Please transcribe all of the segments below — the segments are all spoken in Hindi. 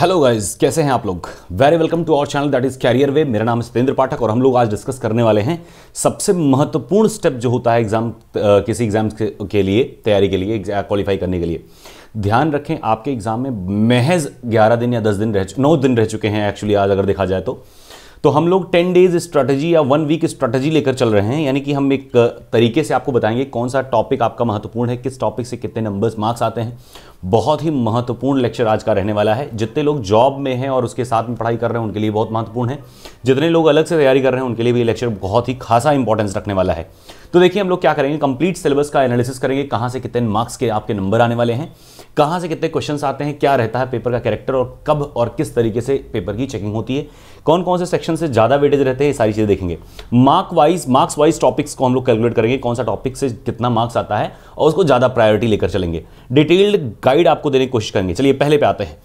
हेलो गाइस कैसे हैं आप लोग very welcome to our channel that is career way मेरा नाम सतेंद्र पाठक और हम लोग आज डिस्कस करने वाले हैं सबसे महत्वपूर्ण स्टेप जो होता है एग्जाम किसी एग्जाम के, के लिए तैयारी के लिए क्वालिफाई करने के लिए ध्यान रखें आपके एग्जाम में महज 11 दिन या 10 दिन रह नौ दिन रह चुके हैं एक्चुअली आज अगर देखा जाए तो तो हम लोग टेन डेज स्ट्रैटेजी या वन वीक स्ट्रैटेजी लेकर चल रहे हैं यानी कि हम एक तरीके से आपको बताएंगे कौन सा टॉपिक आपका महत्वपूर्ण है किस टॉपिक से कितने नंबर्स मार्क्स आते हैं बहुत ही महत्वपूर्ण लेक्चर आज का रहने वाला है जितने लोग जॉब में हैं और उसके साथ में पढ़ाई कर रहे हैं उनके लिए बहुत महत्वपूर्ण है जितने लोग अलग से तैयारी कर रहे हैं उनके लिए भी लेक्चर बहुत ही खासा इंपॉर्टेंस रखने वाला है तो देखिए हम लोग क्या करेंगे कंप्लीट सिलेबस का एनालिसिस करेंगे कहाँ से कितने मार्क्स के आपके नंबर आने वाले हैं कहाँ से कितने क्वेश्चन आते हैं क्या रहता है पेपर का कैरेक्टर और कब और किस तरीके से पेपर की चेकिंग होती है कौन कौन से सेक्शन से ज़्यादा वेटेज रहते हैं ये सारी चीज़ें देखेंगे mark wise marks wise topics को हम लोग कैलकुलेट करेंगे कौन सा टॉपिक से कितना मार्क्स आता है और उसको ज़्यादा प्रायोरिटी लेकर चलेंगे डिटेल्ड गाइड आपको देने की कोशिश करेंगे चलिए पहले पे आते हैं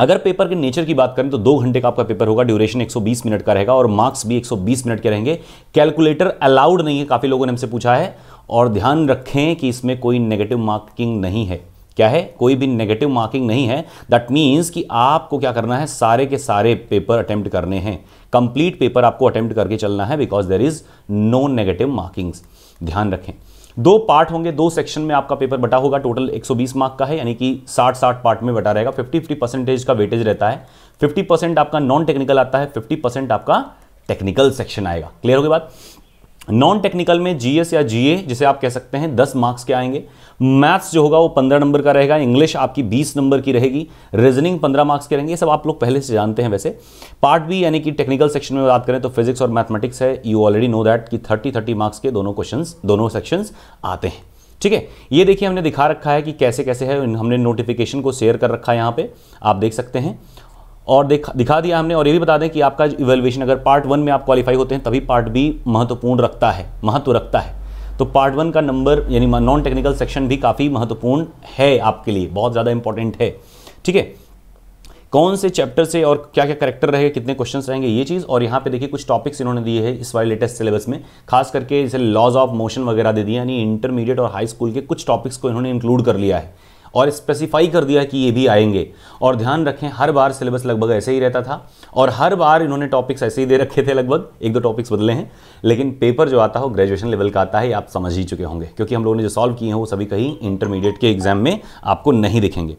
अगर पेपर के नेचर की बात करें तो दो घंटे का आपका पेपर होगा ड्यूरेशन 120 मिनट का रहेगा और मार्क्स भी 120 मिनट के रहेंगे कैलकुलेटर अलाउड नहीं है काफ़ी लोगों ने हमसे पूछा है और ध्यान रखें कि इसमें कोई नेगेटिव मार्किंग नहीं है क्या है कोई भी नेगेटिव मार्किंग नहीं है दैट मीन्स कि आपको क्या करना है सारे के सारे पेपर अटैम्प्ट करने हैं कंप्लीट पेपर आपको अटैम्प्ट करके चलना है because there is no negative markings ध्यान रखें दो पार्ट होंगे दो सेक्शन में आपका पेपर बटा होगा टोटल 120 मार्क का है यानी कि 60-60 पार्ट में बटा रहेगा 50 50 परसेंटेज का वेटेज रहता है 50 परसेंट आपका नॉन टेक्निकल आता है 50 परसेंट आपका टेक्निकल सेक्शन आएगा क्लियर हो गई बात नॉन टेक्निकल में जीएस या जीए जिसे आप कह सकते हैं दस मार्क्स के आएंगे मैथ्स जो होगा वो पंद्रह नंबर का रहेगा इंग्लिश आपकी बीस नंबर की रहेगी रीजनिंग पंद्रह मार्क्स के रहेंगे ये सब आप लोग पहले से जानते हैं वैसे पार्ट बी यानी कि टेक्निकल सेक्शन में बात करें तो फिजिक्स और मैथमेटिक्स है यू ऑलरेडी नो दैट कि थर्टी थर्टी मार्क्स के दोनों क्वेश्चन दोनों सेक्शन आते हैं ठीक है ये देखिए हमने दिखा रखा है कि कैसे कैसे है हमने नोटिफिकेशन को शेयर कर रखा है यहाँ पे आप देख सकते हैं और दिखा दिखा दिया हमने और ये भी बता दें कि आपका इवेल्युएशन अगर पार्ट वन में आप क्वालिफाई होते हैं तभी पार्ट बी महत्वपूर्ण रखता है महत्व रखता है तो पार्ट वन का नंबर यानी नॉन टेक्निकल सेक्शन भी काफ़ी महत्वपूर्ण है आपके लिए बहुत ज़्यादा इंपॉर्टेंट है ठीक है कौन से चैप्टर से और क्या क्या करेक्टर रहेगा कितने क्वेश्चंस रहेंगे ये चीज़ और यहाँ पे देखिए कुछ टॉपिक्स इन्होंने दिए हैं इस वाले लेटेस्ट सिलेबस में खास करके जैसे लॉज ऑफ मोशन वगैरह दे दिए यानी इंटरमीडिएट और हाई स्कूल के कुछ टॉपिक्स को इन्होंने इंक्लूड कर लिया है और स्पेसिफाई कर दिया कि ये भी आएंगे और ध्यान रखें हर बार सिलेबस लगभग ऐसे ही रहता था और हर बार इन्होंने टॉपिक्स ऐसे ही दे रखे थे लगभग एक दो टॉपिक्स बदले हैं लेकिन पेपर जो आता हो ग्रेजुएशन लेवल का आता है आप समझ ही चुके होंगे क्योंकि हम लोगों ने जो सॉल्व किए हैं वो सभी कहीं इंटरमीडिएट के एग्जाम में आपको नहीं दिखेंगे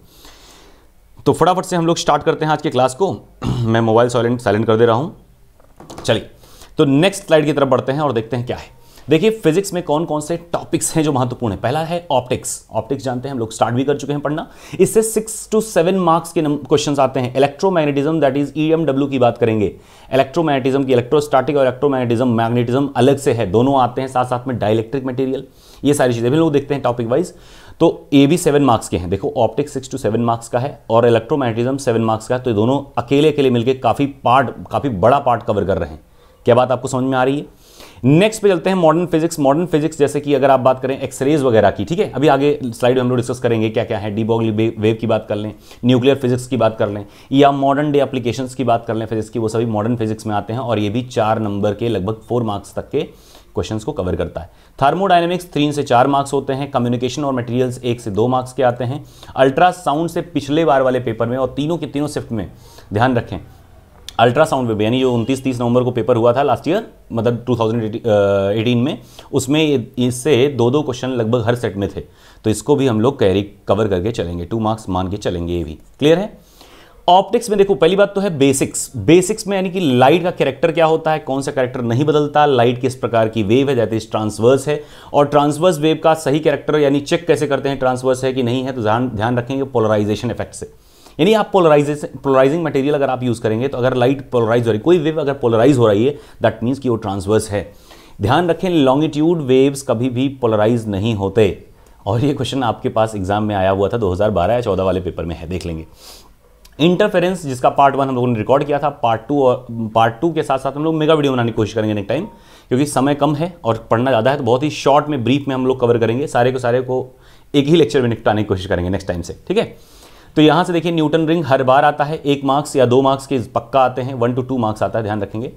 तो फटाफट से हम लोग स्टार्ट करते हैं आज के क्लास को मैं मोबाइल साइलेंट साइलेंट कर दे रहा हूँ चलिए तो नेक्स्ट स्लाइड की तरफ बढ़ते हैं और देखते हैं क्या है देखिए फिजिक्स में कौन कौन से टॉपिक्स हैं जो महत्वपूर्ण है पहला है ऑप्टिक्स ऑप्टिक्स जानते हैं हम लोग स्टार्ट भी कर चुके हैं पढ़ना इससे सिक्स टू सेवन मार्क्स के क्वेश्चन आते हैं इलेक्ट्रोमैग्नेटिज्म दैट इज ई की बात करेंगे इलेक्ट्रोमैग्नेटिज्म की इलेक्ट्रोस्टैटिक और इलेक्ट्रोमैग्नेटिज्म मैग्नेटिज्म अलग से है दोनों आते हैं साथ साथ में डायलेक्ट्रिक मटीरियल ये सारी चीज़ें भी लोग देखते हैं टॉपिक वाइज तो ये भी सेवन मार्क्स के हैं देखो optics six two seven marks का है और इलेक्ट्रोमैग्नेटिज्म सेवन मार्क्स का है तो ये दोनों अकेले अकेले मिलकर काफ़ी पार्ट काफ़ी बड़ा पार्ट कवर कर रहे हैं क्या बात आपको समझ में आ रही है नेक्स्ट पे चलते हैं मॉडर्न फिजिक्स मॉडर्न फिजिक्स जैसे कि अगर आप बात करें एक्सरेज वगैरह की ठीक है अभी आगे स्लाइड में हम लोग डिस्कस करेंगे क्या क्या है डीबॉगली वेव की बात कर लें न्यूक्लियर फिजिक्स की बात कर लें या मॉडर्न डे एप्लीकेशन की बात कर लें फिजिक्स की वो सभी मॉडर्न फिजिक्स में आते हैं और ये भी चार नंबर के लगभग फोर मार्क्स तक के क्वेश्चन को कवर करता है थर्मोडाइनमिक्स तीन से चार मार्क्स होते हैं कम्युनिकेशन और मटेरियल्स एक से दो मार्क्स के आते हैं अल्ट्रासाउंड से पिछले बार वाले पेपर में और तीनों के तीनों शिफ्ट में ध्यान रखें अल्ट्रासाउंड वेब यानी जो उनतीस तीस नवंबर को पेपर हुआ था लास्ट ईयर मतलब 2018 में उसमें इससे दो दो क्वेश्चन लगभग हर सेट में थे तो इसको भी हम लोग कैरी कवर करके चलेंगे टू मार्क्स मान के चलेंगे ये भी क्लियर है ऑप्टिक्स में देखो पहली बात तो है बेसिक्स बेसिक्स में यानी कि लाइट का कैरेक्टर क्या होता है कौन सा कैरेक्टर नहीं बदलता लाइट किस प्रकार की वेव है जैसे ट्रांसवर्स है और ट्रांसवर्स वेव का सही कैरेक्टर यानी चेक कैसे करते हैं ट्रांसवर्स है कि नहीं है तो ध्यान ध्यान रखेंगे पोलराइजेशन इफेक्ट से यानी आप पोलराइजेशन पोलराइजिंग मटेरियल अगर आप यूज़ करेंगे तो अगर लाइट पोलराइज हो रही कोई वेव अगर पोलराइज हो रही है दैट मीन्स कि वो ट्रांसवर्स है ध्यान रखें लॉन्गिट्यूड वेव्स कभी भी पोलराइज नहीं होते और ये क्वेश्चन आपके पास एग्जाम में आया हुआ था 2012 या 14 वाले पेपर में है देख लेंगे इंटरफेरेंस जिसका पार्ट वन हम लोगों ने रिकॉर्ड किया था पार्ट टू और पार्ट टू के साथ साथ हम लोग मेगा वीडियो बनाने की कोशिश करेंगे नेक्स्ट टाइम क्योंकि समय कम है और पढ़ना ज़्यादा है तो बहुत ही शॉर्ट में ब्रीफ में हम लोग कवर करेंगे सारे को सारे को एक ही लेक्चर में निपटाने की कोशिश करेंगे नेक्स्ट टाइम से ठीक है तो यहां से देखिए न्यूटन रिंग हर बार आता है एक मार्क्स या दो मार्क्स के पक्का आते हैं वन टू टू मार्क्स आता है ध्यान रखेंगे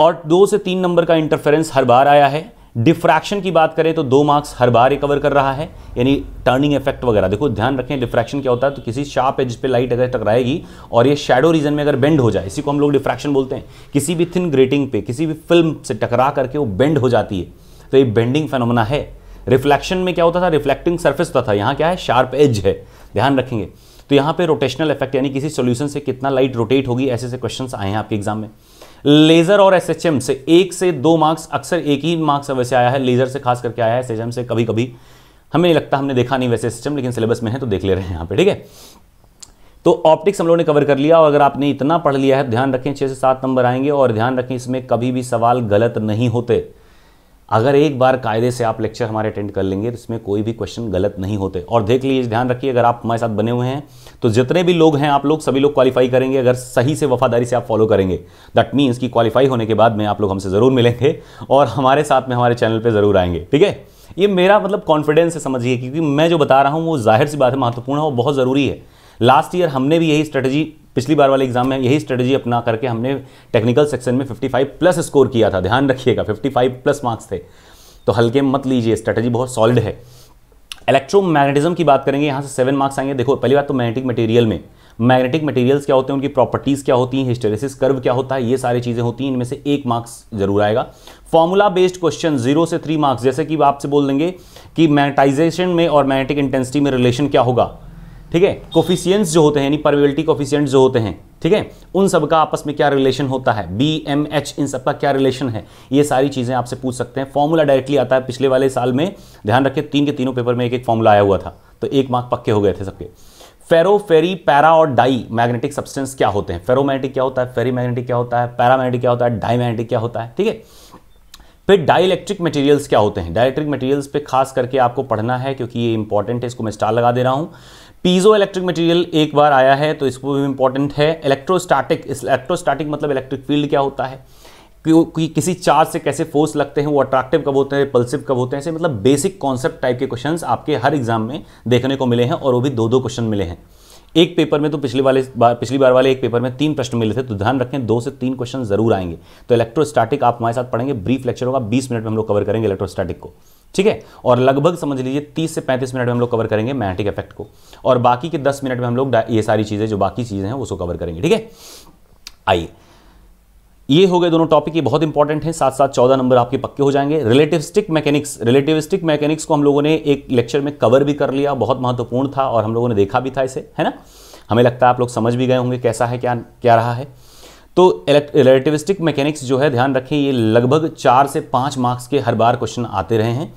और दो से तीन नंबर का इंटरफेरेंस हर बार आया है डिफ्रैक्शन की बात करें तो दो मार्क्स हर बार रिकवर कर रहा है यानी टर्निंग इफेक्ट वगैरह देखो ध्यान रखें डिफ्रैक्शन क्या होता है तो किसी शार्प एज पे लाइट अगर टकराएगी और ये शेडो रीजन में अगर बेंड हो जाए इसी को हम लोग डिफ्रैक्शन बोलते हैं किसी भी थिन ग्रेटिंग पे किसी भी फिल्म से टकरा करके वो बेंड हो जाती है तो ये बेंडिंग फेनोमना है रिफ्लेक्शन में क्या होता था रिफ्लेक्टिंग सर्फेस होता था यहाँ क्या है शार्प एज है ध्यान रखेंगे तो यहाँ पे रोटेशनल इफेक्ट यानी किसी सोल्यूशन से कितना लाइट रोटेट होगी ऐसे ऐसे क्वेश्चन आए हैं आपके एग्जाम में लेजर और एसएचएम से एक से दो मार्क्स अक्सर एक ही मार्क्स वैसे आया है लेजर से खास करके आया है एसएचएम से कभी कभी हमें नहीं लगता हमने देखा नहीं वैसे एसएचएम लेकिन सिलेबस में है तो देख ले रहे हैं यहाँ पे ठीक है तो ऑप्टिक्स हम लोगों ने कवर कर लिया और अगर आपने इतना पढ़ लिया है ध्यान रखें छः से सात नंबर आएंगे और ध्यान रखें इसमें कभी भी सवाल गलत नहीं होते अगर एक बार कायदे से आप लेक्चर हमारे अटेंड कर लेंगे तो इसमें कोई भी क्वेश्चन गलत नहीं होते और देख लीजिए ध्यान रखिए अगर आप हमारे साथ बने हुए हैं तो जितने भी लोग हैं आप लोग सभी लोग क्वालिफाई करेंगे अगर सही से वफादारी से आप फॉलो करेंगे दैट मीन्स कि क्वालिफाई होने के बाद में आप लोग हमसे ज़रूर मिलेंगे और हमारे साथ में हमारे चैनल पर ज़रूर आएंगे ठीक है ये मेरा मतलब कॉन्फिडेंस है समझिए क्योंकि मैं जो बता रहा हूँ वो जाहिर सी बात है महत्वपूर्ण है और बहुत ज़रूरी है लास्ट ईयर हमने भी यही स्ट्रेटजी पिछली बार वाले एग्जाम में यही स्ट्रेटजी अपना करके हमने टेक्निकल सेक्शन में 55 प्लस स्कोर किया था ध्यान रखिएगा 55 प्लस मार्क्स थे तो हल्के मत लीजिए स्ट्रेटजी बहुत सॉलिड है इलेक्ट्रोमैग्नेटिज्म की बात करेंगे यहाँ से सेवन मार्क्स आएंगे देखो पहली बात तो मैग्नेटिक मटेरियल में मैग्नेटिक मटेरियल्स क्या होते हैं उनकी प्रॉपर्टीज़ क्या होती हैं हिस्टेरेसिस कर्व क्या होता है ये सारी चीज़ें होती हैं इनमें से एक मार्क्स जरूर आएगा फॉर्मूला बेस्ड क्वेश्चन जीरो से थ्री मार्क्स जैसे कि आपसे बोल देंगे कि मैग्नेटाइजेशन में और मैग्नेटिक इंटेंसिटी में रिलेशन क्या होगा ठीक है कोफिशियंस जो होते हैं यानी परमिबिलिटी कोफिशियंट जो होते हैं ठीक है उन सब का आपस में क्या रिलेशन होता है बी एम एच इन सब का क्या रिलेशन है ये सारी चीज़ें आपसे पूछ सकते हैं फॉर्मूला डायरेक्टली आता है पिछले वाले साल में ध्यान रखें तीन के तीनों पेपर में एक एक फॉर्मूला आया हुआ था तो एक मार्क पक्के हो गए थे सबके फेरो फेरी पैरा और डाई मैग्नेटिक सब्सटेंस क्या होते हैं फेरोमैग्नेटिक क्या होता है फेरी मैग्नेटिक क्या होता है पैरामैग्नेटिक क्या होता है डाई मैग्नेटिक क्या होता है ठीक है फिर डाई मटेरियल्स क्या होते हैं डायलेक्ट्रिक मटेरियल्स पे खास करके आपको पढ़ना है क्योंकि ये इंपॉर्टेंट है इसको मैं स्टार लगा दे रहा हूं पीजो इलेक्ट्रिक मटेरियल एक बार आया है तो इसको भी इंपॉर्टेंट है इलेक्ट्रोस्टैटिक इलेक्ट्रोस्टैटिक मतलब इलेक्ट्रिक फील्ड क्या होता है कि, कि किसी चार्ज से कैसे फोर्स लगते हैं वो अट्रैक्टिव कब होते हैं पल्सिव कब होते हैं ऐसे मतलब बेसिक कॉन्सेप्ट टाइप के क्वेश्चन आपके हर एग्जाम में देखने को मिले हैं और वो भी दो दो क्वेश्चन मिले हैं एक पेपर में तो पिछले वाले बार पिछली बार वाले एक पेपर में तीन प्रश्न मिले थे तो ध्यान रखें दो से तीन क्वेश्चन जरूर आएंगे तो इलेक्ट्रोस्टैटिक आप हमारे साथ पढ़ेंगे ब्रीफ लेक्चर होगा बीस मिनट में हम लोग कवर करेंगे इलेक्ट्रोस्टैटिक को ठीक है और लगभग समझ लीजिए 30 से 35 मिनट में हम लोग कवर करेंगे मैग्नेटिक इफेक्ट को और बाकी के 10 मिनट में हम लोग ये सारी चीज़ें जो बाकी चीज़ें हैं उसको कवर करेंगे ठीक है आइए ये हो गए दोनों टॉपिक ये बहुत इंपॉर्टेंट है साथ साथ चौदह नंबर आपके पक्के हो जाएंगे रिलेटिविस्टिक मैकेनिक्स रिलेटिविस्टिक मैकेनिक्स को हम लोगों ने एक लेक्चर में कवर भी कर लिया बहुत महत्वपूर्ण था और हम लोगों ने देखा भी था इसे है ना हमें लगता है आप लोग समझ भी गए होंगे कैसा है क्या क्या रहा है तो रिलेटिविस्टिक मैकेनिक्स जो है ध्यान रखें ये लगभग चार से पाँच मार्क्स के हर बार क्वेश्चन आते रहे हैं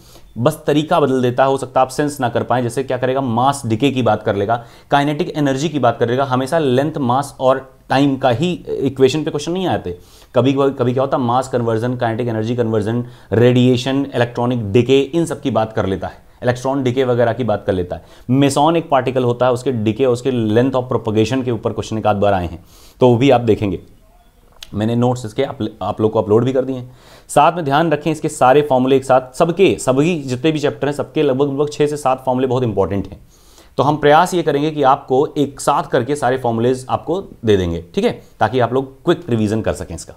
बस तरीका बदल देता हो सकता है आप सेंस ना कर पाए जैसे क्या करेगा मास डिके की बात कर लेगा काइनेटिक एनर्जी की बात करेगा हमेशा लेंथ मास और टाइम का ही इक्वेशन पे क्वेश्चन नहीं आते कभी कभी क्या होता है mass conversion kinetic energy conversion radiation electronic decay इन सब की बात कर लेता है इलेक्ट्रॉन डिके वगैरह की बात कर लेता है मेसॉन एक पार्टिकल होता है उसके डिके उसके लेंथ ऑफ प्रोपोगेशन के ऊपर क्वेश्चन एक आध बार आए हैं तो वो भी आप देखेंगे मैंने नोट्स इसके आप, आप लोग को अपलोड भी कर दिए हैं साथ में ध्यान रखें इसके सारे फॉर्मूले एक साथ सबके सभी जितने भी चैप्टर हैं सबके लगभग लगभग छः से सात फॉर्मूले बहुत इंपॉर्टेंट हैं तो हम प्रयास ये करेंगे कि आपको एक साथ करके सारे फॉर्मूलेज आपको दे देंगे ठीक है ताकि आप लोग क्विक रिविजन कर सकें इसका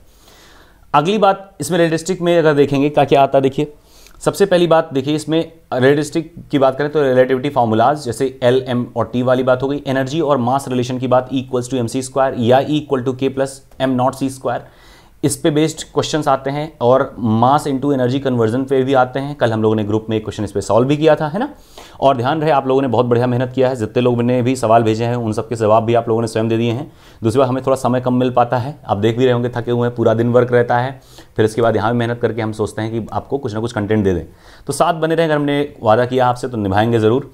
अगली बात इसमें रेडिस्ट्रिक में अगर देखेंगे क्या क्या आता देखिए सबसे पहली बात देखिए इसमें रिलेटिस्टिक की बात करें तो रिलेटिविटी फार्मूलाज जैसे एल एम और टी वाली बात हो गई एनर्जी और मास रिलेशन की बात equals to M C square या equal to K plus M not C square इस पे बेस्ड क्वेश्चन आते हैं और मास इंटू एनर्जी कन्वर्जन पे भी आते हैं कल हम लोगों ने ग्रुप में एक क्वेश्चन इस पर सॉल्व भी किया था है ना और ध्यान रहे आप लोगों ने बहुत बढ़िया मेहनत किया है जितने लोग ने भी सवाल भेजे हैं उन सबके जवाब भी आप लोगों ने स्वयं दे दिए हैं दूसरी बार हमें थोड़ा समय कम मिल पाता है आप देख भी रहे होंगे थके हुए हैं पूरा दिन वर्क रहता है फिर इसके बाद यहाँ भी मेहनत करके हम सोचते हैं कि आपको कुछ ना कुछ कंटेंट दे दें तो साथ बने रहें अगर हमने वादा किया आपसे तो निभाएंगे ज़रूर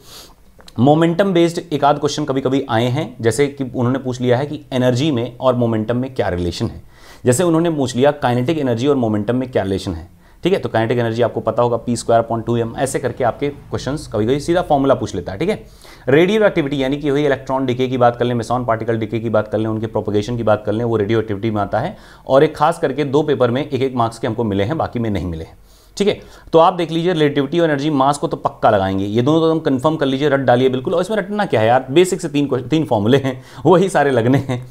मोमेंटम बेस्ड एक आध क्वेश्चन कभी कभी आए हैं जैसे कि उन्होंने पूछ लिया है कि एनर्जी में और मोमेंटम में क्या रिलेशन है जैसे उन्होंने पूछ लिया काइनेटिक एनर्जी और मोमेंटम में क्या रिलेशन है ठीक है तो काइनेटिक एनर्जी आपको पता होगा P square point two M ऐसे करके आपके क्वेश्चन कभी कभी सीधा फॉर्मूला पूछ लेता है ठीक है रेडियो एक्टिविटी यानी कि वही इलेक्ट्रॉन डिके की बात कर लें मेसॉन पार्टिकल डिके की बात कर लें उनके प्रोपोगेशन की बात कर लें वो रेडियो एक्टिविटी में आता है और एक खास करके दो पेपर में एक एक मार्क्स के हमको मिले हैं बाकी में नहीं मिले हैं ठीक है तो आप देख लीजिए रिलेटिविटी और एनर्जी मास को तो पक्का लगाएंगे ये दोनों तो हम कंफर्म कर लीजिए रट डालिए बिल्कुल और इसमें रटना क्या है यार बेसिक से तीन तीन फॉर्मूले हैं वही सारे लगने हैं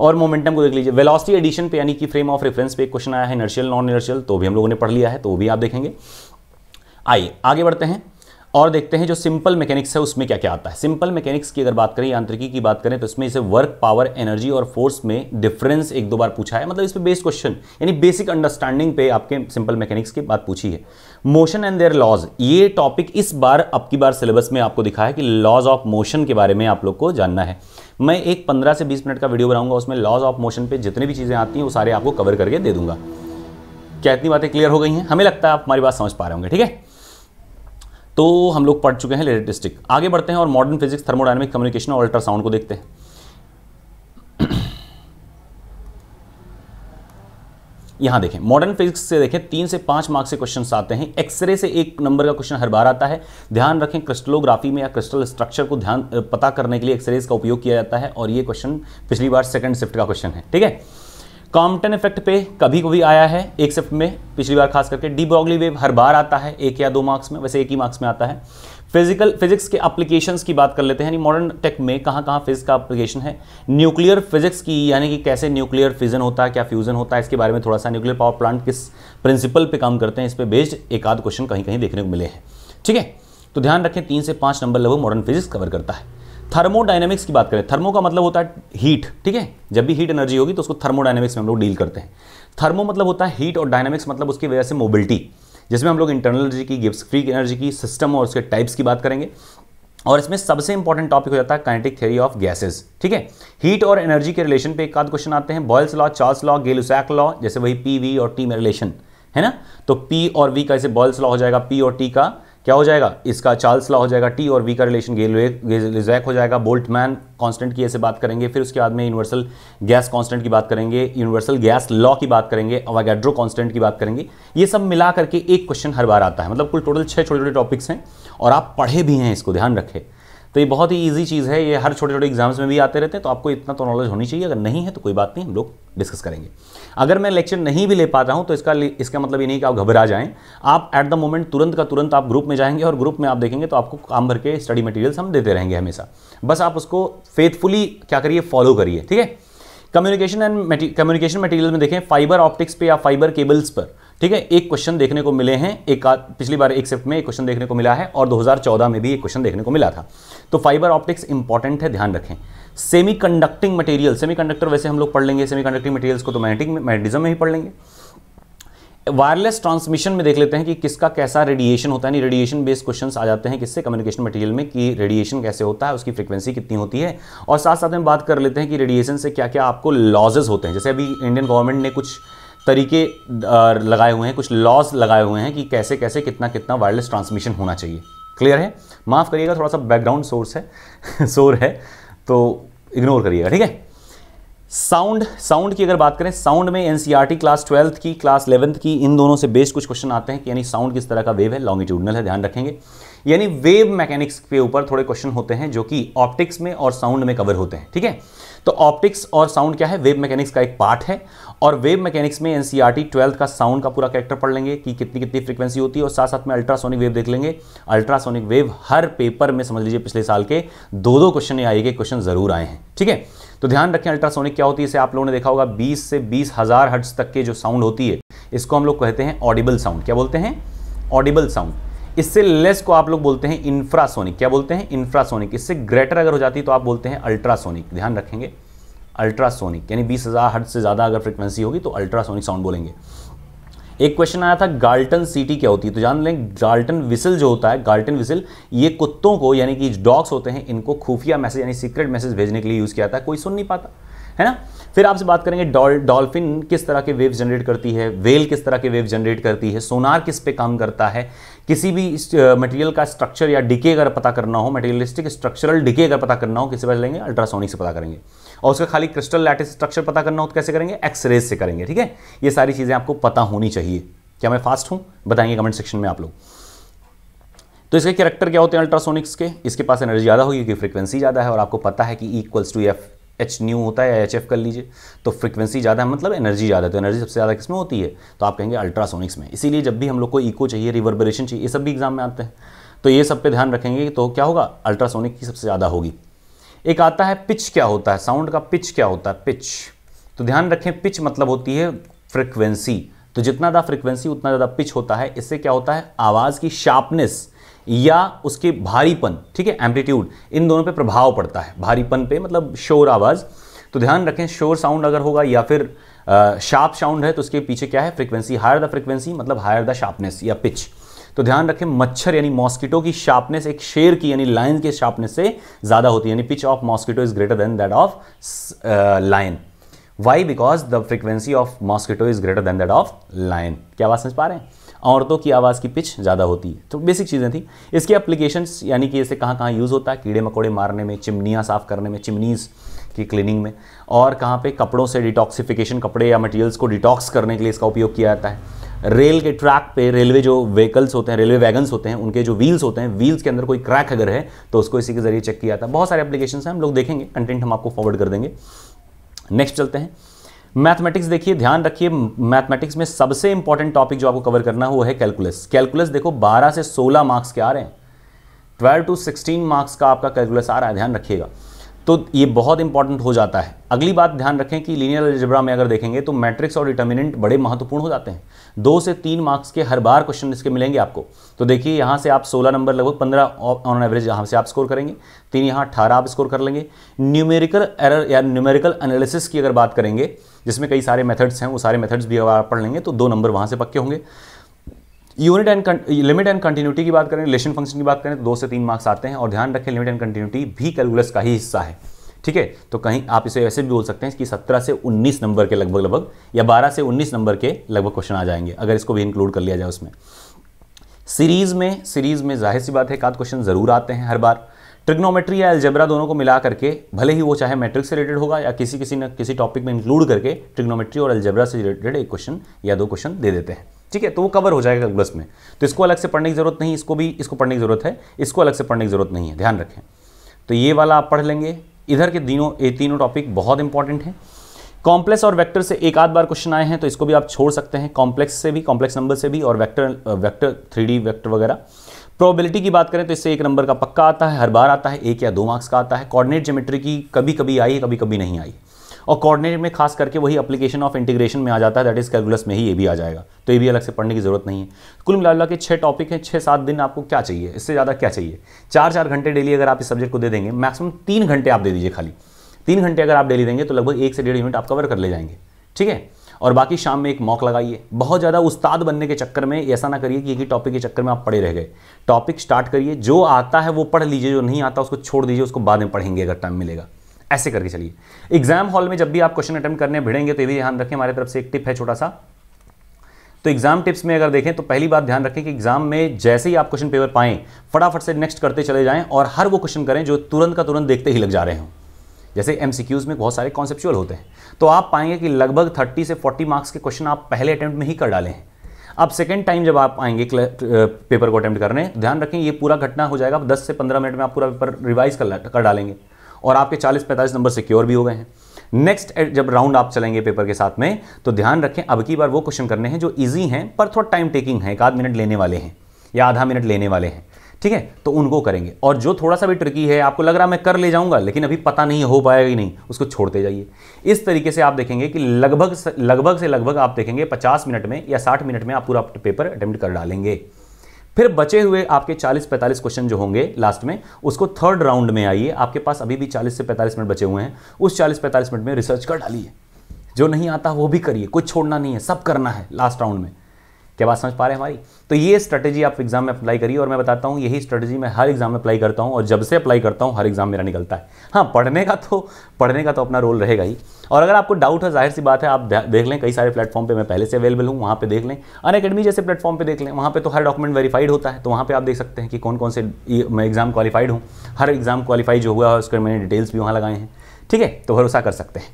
और मोमेंटम को देख लीजिए वेलोसिटी एडिशन पे यानी कि फ्रेम ऑफ रेफरेंस पे क्वेश्चन आया है इनर्शियल नॉन इनर्शियल तो भी हम लोगों ने पढ़ लिया है तो वो भी आप देखेंगे आइए आगे बढ़ते हैं और देखते हैं जो सिंपल मैकेनिक्स है उसमें क्या क्या आता है सिंपल मैकेनिक्स की अगर बात करें यांत्रिकी की बात करें तो इसमें इसे वर्क पावर एनर्जी और फोर्स में डिफरेंस एक दो बार पूछा है मतलब इस पर बेस्ड क्वेश्चन यानी बेसिक अंडरस्टैंडिंग पे आपके सिंपल मैकेनिक्स की बात पूछी है मोशन एंड देयर लॉज ये टॉपिक इस बार अब की बार सिलेबस में आपको दिखा है कि लॉज ऑफ मोशन के बारे में आप लोग को जानना है मैं एक पंद्रह से बीस मिनट का वीडियो बनाऊंगा उसमें लॉज ऑफ मोशन पर जितनी भी चीज़ें आती हैं वो सारे आपको कवर करके दे दूंगा क्या इतनी बातें क्लियर हो गई हैं हमें लगता है आप हमारी बात समझ पा रहे होंगे ठीक है तो हम लोग पढ़ चुके हैं लेटेस्टिक आगे बढ़ते हैं और मॉडर्न फिजिक्स थर्मोडाइनमिक कम्युनिकेशन और अल्ट्रासाउंड को देखते हैं यहां देखें मॉडर्न फिजिक्स से देखें तीन से पांच मार्क्स के क्वेश्चन आते हैं एक्सरे से एक नंबर का क्वेश्चन हर बार आता है ध्यान रखें क्रिस्टलोग्राफी में या क्रिस्टल स्ट्रक्चर को ध्यान पता करने के लिए एक्सरेज का उपयोग किया जाता है और ये क्वेश्चन पिछली बार सेकंड शिफ्ट का क्वेश्चन है ठीक है कॉम्पटन इफेक्ट पे कभी कभी आया है एक शिफ्ट में पिछली बार खास करके डी ब्रॉगली वेव हर बार आता है एक या दो मार्क्स में वैसे एक ही मार्क्स में आता है फिजिकल फिजिक्स के एप्लीकेशंस की बात कर लेते हैं यानी मॉडर्न टेक में कहाँ कहाँ फिजिक्स का एप्लीकेशन है न्यूक्लियर फिजिक्स की यानी कि कैसे न्यूक्लियर फिजन होता है क्या फ्यूजन होता है इसके बारे में थोड़ा सा न्यूक्लियर पावर प्लांट किस प्रिंसिपल पे काम करते हैं इस पर बेस्ड एक आध क्वेश्चन कहीं कहीं देखने को मिले हैं ठीक है तो ध्यान रखें तीन से पाँच नंबर लगभग मॉडर्न फिजिक्स कवर करता है थर्मोडाइनमिक्स की बात करें थर्मो का मतलब होता है हीट ठीक है जब भी हीट एनर्जी होगी तो उसको थर्मोडाइनमिक्स में हम लोग डील करते हैं थर्मो मतलब होता है हीट और डायनामिक्स मतलब उसकी वजह से मोबिलिटी जिसमें हम लोग इंटरनल एनर्जी की गिब्स फ्री एनर्जी की सिस्टम और उसके टाइप्स की बात करेंगे और इसमें सबसे इंपॉर्टेंट टॉपिक हो जाता है काइनेटिक थ्योरी ऑफ गैसेस ठीक है हीट और एनर्जी के रिलेशन पे एक आध क्वेश्चन आते हैं Boyle's law Charles law Gay Lussac law जैसे वही पी वी और टी में रिलेशन है ना तो पी और वी का जैसे बॉयल्स लॉ हो जाएगा पी और टी का क्या हो जाएगा इसका चार्ल्स लॉ हो जाएगा टी और वी का रिलेशन गेलजैक हो जाएगा बोल्टमैन कांस्टेंट की ऐसे बात करेंगे फिर उसके बाद में यूनिवर्सल गैस कांस्टेंट की बात करेंगे यूनिवर्सल गैस लॉ की बात करेंगे अवागैड्रो कांस्टेंट की बात करेंगे ये सब मिला करके एक क्वेश्चन हर बार आता है मतलब कुल टोटल छः छोटे छोटे टॉपिक्स हैं और आप पढ़े भी हैं इसको ध्यान रखें तो ये बहुत ही ईजी चीज़ है ये हर छोटे छोटे एग्जाम्स में भी आते रहते हैं तो आपको इतना तो नॉलेज होनी चाहिए अगर नहीं है तो कोई बात नहीं हम लोग डिस्कस करेंगे अगर मैं लेक्चर नहीं भी ले पा रहा हूँ तो इसका इसका मतलब ये नहीं कि आप घबरा जाएं आप एट द मोमेंट तुरंत का तुरंत आप ग्रुप में जाएंगे और ग्रुप में आप देखेंगे तो आपको काम भर के स्टडी मटेरियल्स हम देते रहेंगे हमेशा बस आप उसको फेथफुली क्या करिए फॉलो करिए ठीक है कम्युनिकेशन एंड कम्युनिकेशन मटेरियल में देखें फाइबर ऑप्टिक्स पे या फाइबर केबल्स पर ठीक है एक क्वेश्चन देखने को मिले हैं एक पिछली बार एक शिफ्ट में एक क्वेश्चन देखने को मिला है और 2014 में भी एक क्वेश्चन देखने को मिला था तो फाइबर ऑप्टिक्स इंपॉर्टेंट है ध्यान रखें सेमी कंडक्टिंग मटेरियल कंडक्टर वैसे हम लोग पढ़ लेंगे कंडक्टिंग मटेरियल्स को तो मैग्नेटिक मैग्नेटिज्म में ही पढ़ लेंगे वायरलेस ट्रांसमिशन में देख लेते हैं कि किसका कैसा रेडिएशन होता है रेडिएशन बेस्ड क्वेश्चंस आ जाते हैं किससे कम्युनिकेशन मटेरियल में कि रेडिएशन कैसे होता है उसकी फ्रीक्वेंसी कितनी होती है और साथ साथ में बात कर लेते हैं कि रेडिएशन से क्या क्या आपको लॉजेज होते हैं जैसे अभी इंडियन गवर्नमेंट ने कुछ तरीके लगाए हुए हैं कुछ लॉज लगाए हुए हैं कि कैसे कैसे कितना कितना वायरलेस ट्रांसमिशन होना चाहिए क्लियर है माफ़ करिएगा थोड़ा सा बैकग्राउंड सोर्स है शोर है तो इग्नोर करिएगा ठीक है साउंड साउंड की अगर बात करें साउंड में एनसीईआरटी क्लास ट्वेल्थ की क्लास इलेवंथ की इन दोनों से बेस्ड कुछ क्वेश्चन आते हैं कि यानी साउंड किस तरह का वेव है लॉन्गिट्यूडनल है ध्यान रखेंगे यानी वेव मैकेनिक्स के ऊपर थोड़े क्वेश्चन होते हैं जो कि ऑप्टिक्स में और साउंड में कवर होते हैं ठीक है तो ऑप्टिक्स और साउंड क्या है वेव मैकेनिक्स का एक पार्ट है और वेव मैकेनिक्स में एनसीईआरटी ट्वेल्थ e का साउंड का पूरा कैरेक्टर पढ़ लेंगे कि कितनी कितनी फ्रीक्वेंसी होती है और साथ साथ में अल्ट्रासोनिक वेव देख लेंगे अल्ट्रासोनिक वेव हर पेपर में समझ लीजिए पिछले साल के दो दो क्वेश्चन आए के क्वेश्चन जरूर आए हैं ठीक है तो ध्यान रखें अल्ट्रासोनिक क्या होती है इसे आप लोगों ने देखा होगा बीस से बीस हज़ार हर्ट्स तक के जो साउंड होती है इसको हम लोग कहते हैं ऑडिबल साउंड क्या बोलते हैं ऑडिबल साउंड इससे लेस को आप लोग बोलते हैं इंफ्रासोनिक क्या बोलते हैं इंफ्रासोनिक इससे ग्रेटर अगर हो जाती है तो आप बोलते हैं अल्ट्रासोनिक ध्यान रखेंगे अल्ट्रासोनिक यानी बीस हज़ार हट से ज़्यादा अगर फ्रीक्वेंसी होगी तो अल्ट्रासोनिक साउंड बोलेंगे एक क्वेश्चन आया था गाल्टन सिटी क्या होती है तो जान लें गाल्टन विसिल जो होता है गाल्टन विसिल ये कुत्तों को यानी कि डॉग्स होते हैं इनको खुफिया मैसेज यानी सीक्रेट मैसेज भेजने के लिए यूज़ किया था कोई सुन नहीं पाता है ना फिर आपसे बात करेंगे डॉल्फिन किस तरह के वेव जनरेट करती है वेल किस तरह के वेव जनरेट करती है सोनार किस पे काम करता है किसी भी मटेरियल का स्ट्रक्चर या डिके अगर पता करना हो मटेरियलिस्टिक स्ट्रक्चरल डिके अगर पता करना हो किसी पास लेंगे अल्ट्रासोनिक से पता करेंगे और उसका खाली क्रिस्टल लैटिस स्ट्रक्चर पता करना हो तो कैसे करेंगे एक्सरेज से करेंगे ठीक है ये सारी चीज़ें आपको पता होनी चाहिए क्या मैं फास्ट हूँ बताएंगे कमेंट सेक्शन में आप लोग तो इसके करेक्टर क्या होते हैं अल्ट्रासोनिक्स के इसके पास एनर्जी ज़्यादा होगी क्योंकि फ्रीक्वेंसी ज़्यादा है और आपको पता है कि equals to F H nu होता है या एच एफ कर लीजिए तो फ्रिक्वेंसी ज़्यादा है मतलब एनर्जी ज़्यादा है तो एनर्जी सबसे ज़्यादा किसमें होती है तो आप कहेंगे अल्ट्रासोनिक्स में इसीलिए जब भी हम लोग को इको चाहिए रिवर्बरेशन चाहिए ये सब भी एग्जाम में आते हैं तो ये सब पे ध्यान रखेंगे तो क्या होगा अल्ट्रासोनिक की सबसे ज़्यादा होगी एक आता है पिच क्या होता है साउंड का पिच क्या होता है पिच तो ध्यान रखें पिच मतलब होती है फ्रिक्वेंसी तो जितना ज़्यादा फ्रिक्वेंसी उतना ज़्यादा पिच होता है इससे क्या होता है आवाज़ की शार्पनेस या उसके भारीपन ठीक है एम्पलीट्यूड इन दोनों पे प्रभाव पड़ता है भारीपन पे मतलब शोर आवाज़ तो ध्यान रखें शोर साउंड अगर होगा या फिर शार्प साउंड है तो उसके पीछे क्या है फ्रीक्वेंसी हायर द फ्रीक्वेंसी मतलब हायर द शार्पनेस या पिच तो ध्यान रखें मच्छर यानी मॉस्किटो की शार्पनेस एक शेर की यानी लाइन के शार्पनेस से ज़्यादा होती है यानी pitch of mosquito is greater than that of lion why because the frequency of mosquito is greater than that of lion क्या बात समझ पा रहे हैं औरतों की आवाज़ की पिच ज़्यादा होती है तो बेसिक चीज़ें थी इसके एप्लीकेशन यानी कि इसे कहाँ कहाँ यूज़ होता है कीड़े मकोड़े मारने में चिमनियाँ साफ़ करने में चिमनीज़ की क्लीनिंग में और कहाँ पे कपड़ों से डिटॉक्सिफिकेशन कपड़े या मटेरियल्स को डिटॉक्स करने के लिए इसका उपयोग किया जाता है रेल के ट्रैक पे रेलवे जो व्हीकल्स होते हैं रेलवे वैगन्स होते हैं उनके जो व्हील्स होते हैं व्हील्स के अंदर कोई क्रैक अगर है तो उसको इसी के जरिए चेक किया जाता है बहुत सारे एप्लीकेशन हैं हम लोग देखेंगे कंटेंट हम आपको फॉरवर्ड कर देंगे नेक्स्ट चलते हैं मैथमेटिक्स देखिए ध्यान रखिए मैथमेटिक्स में सबसे इंपॉर्टेंट टॉपिक जो आपको कवर करना है वो है कैलकुलस कैलकुलस देखो 12 से 16 मार्क्स के आ रहे हैं 12 टू 16 मार्क्स का आपका कैलकुलस आ रहा है ध्यान रखिएगा तो ये बहुत इंपॉर्टेंट हो जाता है अगली बात ध्यान रखें कि लीनियर अलजेब्रा में अगर देखेंगे तो मैट्रिक्स और डिटर्मिनेंट बड़े महत्वपूर्ण हो जाते हैं दो से तीन मार्क्स के हर बार क्वेश्चन इसके मिलेंगे आपको तो देखिए यहाँ से आप 16 नंबर लगभग 15 ऑन एवरेज यहाँ से आप स्कोर करेंगे तीन यहाँ अठारह आप स्कोर कर लेंगे न्यूमेरिकल एरर या न्यूमेरिकल एनालिसिस की अगर बात करेंगे जिसमें कई सारे मेथड्स हैं वो सारे मेथड्स भी अगर आप पढ़ लेंगे तो दो नंबर वहाँ से पक्के होंगे unit and limit and continuity की बात करें रिलेशन फंक्शन की बात करें तो दो से तीन मार्क्स आते हैं और ध्यान रखें लिमिट एंड कंटिन्यूटी भी कैलकुलस का ही हिस्सा है ठीक है तो कहीं आप इसे ऐसे भी बोल सकते हैं कि 17 से 19 नंबर के लगभग लगभग या 12 से 19 नंबर के लगभग क्वेश्चन आ जाएंगे अगर इसको भी इंक्लूड कर लिया जाए उसमें सीरीज़ में सीरीज़ में जाहिर सी बात है एक क्वेश्चन ज़रूर आते हैं हर बार ट्रिग्नोमेट्री या एल्जेब्रा दोनों को मिला करके भले ही वो चाहे मैट्रिक्स से रिलेटेड होगा या किसी किसी न किसी टॉपिक में इंक्लूड करके ट्रिग्नोमेट्री और एल्जेब्रा से रिलेटेड एक क्वेश्चन या दो क्वेश्चन दे देते हैं ठीक है तो वो कवर हो जाएगा कैलकुलस में तो इसको अलग से पढ़ने की जरूरत नहीं इसको भी इसको पढ़ने की जरूरत है इसको अलग से पढ़ने की जरूरत नहीं है ध्यान रखें तो ये वाला आप पढ़ लेंगे इधर के तीनों ये तीनों टॉपिक बहुत इंपॉर्टेंट हैं कॉम्प्लेक्स और वेक्टर से एक आध बार क्वेश्चन आए हैं तो इसको भी आप छोड़ सकते हैं कॉम्प्लेक्स से भी कॉम्प्लेक्स नंबर से भी और वेक्टर वेक्टर थ्री वेक्टर वगैरह प्रोबेबिलिटी की बात करें तो इससे एक नंबर का पक्का आता है हर बार आता है एक या दो मार्क्स का आता है कोऑर्डिनेट जोमेट्री की कभी कभी आई है कभी कभी नहीं आई और कोऑर्डिनेट में खास करके वही अपलीकेशन ऑफ इंटीग्रेशन में आ जाता है दैट इज कैलकुलस में ही ये भी आ जाएगा तो ये भी अलग से पढ़ने की जरूरत नहीं है कुल मिला के छः टॉपिक हैं छः सात दिन आपको क्या चाहिए इससे ज़्यादा क्या चाहिए चार चार घंटे डेली अगर आप इस सब्जेक्ट को दे देंगे मैक्सिमम तीन घंटे आप दे दीजिए खाली तीन घंटे अगर आप डेली देंगे तो लगभग एक से डेढ़ यूनिट आप कवर कर ले जाएंगे ठीक है और बाकी शाम में एक मॉक लगाइए बहुत ज़्यादा उस्ताद बनने के चक्कर में ऐसा ना करिए कि एक ही टॉपिक के चक्कर में आप पड़े रह गए टॉपिक स्टार्ट करिए जो आता है वो पढ़ लीजिए जो नहीं आता उसको छोड़ दीजिए उसको बाद में पढ़ेंगे अगर टाइम मिलेगा ऐसे करके चलिए एग्जाम हॉल में जब भी आप क्वेश्चन अटैम्प्ट करने भिड़ेंगे तो ये भी ध्यान रखें हमारे तरफ से एक टिप है छोटा सा तो एग्जाम टिप्स में अगर देखें तो पहली बात ध्यान रखें कि एग्जाम में जैसे ही आप क्वेश्चन पेपर पाएं फटाफट से नेक्स्ट करते चले जाएं और हर वो क्वेश्चन करें जो तुरंत का तुरंत देखते ही लग जा रहे हों जैसे एम में बहुत सारे कॉन्सेप्चुअल होते हैं तो आप पाएंगे कि लगभग थर्टी से फोर्टी मार्क्स के क्वेश्चन आप पहले अटैम्प्ट में ही कर डाले हैं अब सेकेंड टाइम जब आप आएंगे पेपर को अटैम्प्ट करने ध्यान रखें ये पूरा घटना हो जाएगा दस से पंद्रह मिनट में आप पूरा पेपर रिवाइज कर कर डालेंगे और आपके चालीस पैंतालीस नंबर सिक्योर भी हो गए हैं नेक्स्ट जब राउंड आप चलेंगे पेपर के साथ में तो ध्यान रखें अब की बार वो क्वेश्चन करने हैं जो ईजी हैं पर थोड़ा टाइम टेकिंग है एक आध मिनट लेने वाले हैं या आधा मिनट लेने वाले हैं ठीक है तो उनको करेंगे और जो थोड़ा सा भी ट्रिकी है आपको लग रहा मैं कर ले जाऊंगा लेकिन अभी पता नहीं हो पाएगा ही नहीं उसको छोड़ते जाइए इस तरीके से आप देखेंगे कि लगभग लगभग से लगभग आप देखेंगे पचास मिनट में या साठ मिनट में आप पूरा पेपर अटेम्प्ट कर डालेंगे फिर बचे हुए आपके 40-45 क्वेश्चन जो होंगे लास्ट में उसको थर्ड राउंड में आइए आपके पास अभी भी 40 से 45 मिनट बचे हुए हैं उस 40-45 मिनट में रिसर्च कर डालिए जो नहीं आता वो भी करिए कुछ छोड़ना नहीं है सब करना है लास्ट राउंड में क्या बात समझ पा रहे हैं हमारी तो ये स्ट्रेटेजी आप एग्जाम में अप्लाई करिए और मैं बताता हूँ यही स्ट्रेटेजी मैं हर एग्जाम में अप्लाई करता हूँ और जब से अप्लाई करता हूँ हर एग्जाम मेरा निकलता है हाँ पढ़ने का तो पढ़ने का तो अपना रोल रहेगा ही और अगर आपको डाउट है जाहिर सी बात है आप देख लें कई सारे प्लेटफॉर्म पर मैं पहले से अवेलेबल हूँ वहाँ पर देख लें अन अकेडमी जैसे प्लेटफॉर्म पर देख लें वहाँ पर तो हर डॉक्यूमेंट वेरीफाइड होता है तो वहाँ पर आप देख सकते हैं कि कौन कौन से मैं एग्जाम क्वालिफाइड हूँ हर एग्जाम क्वालिफाई जो हुआ है उसके मैंने डिटेल्स भी वहाँ लगाए हैं ठीक है तो भरोसा कर सकते हैं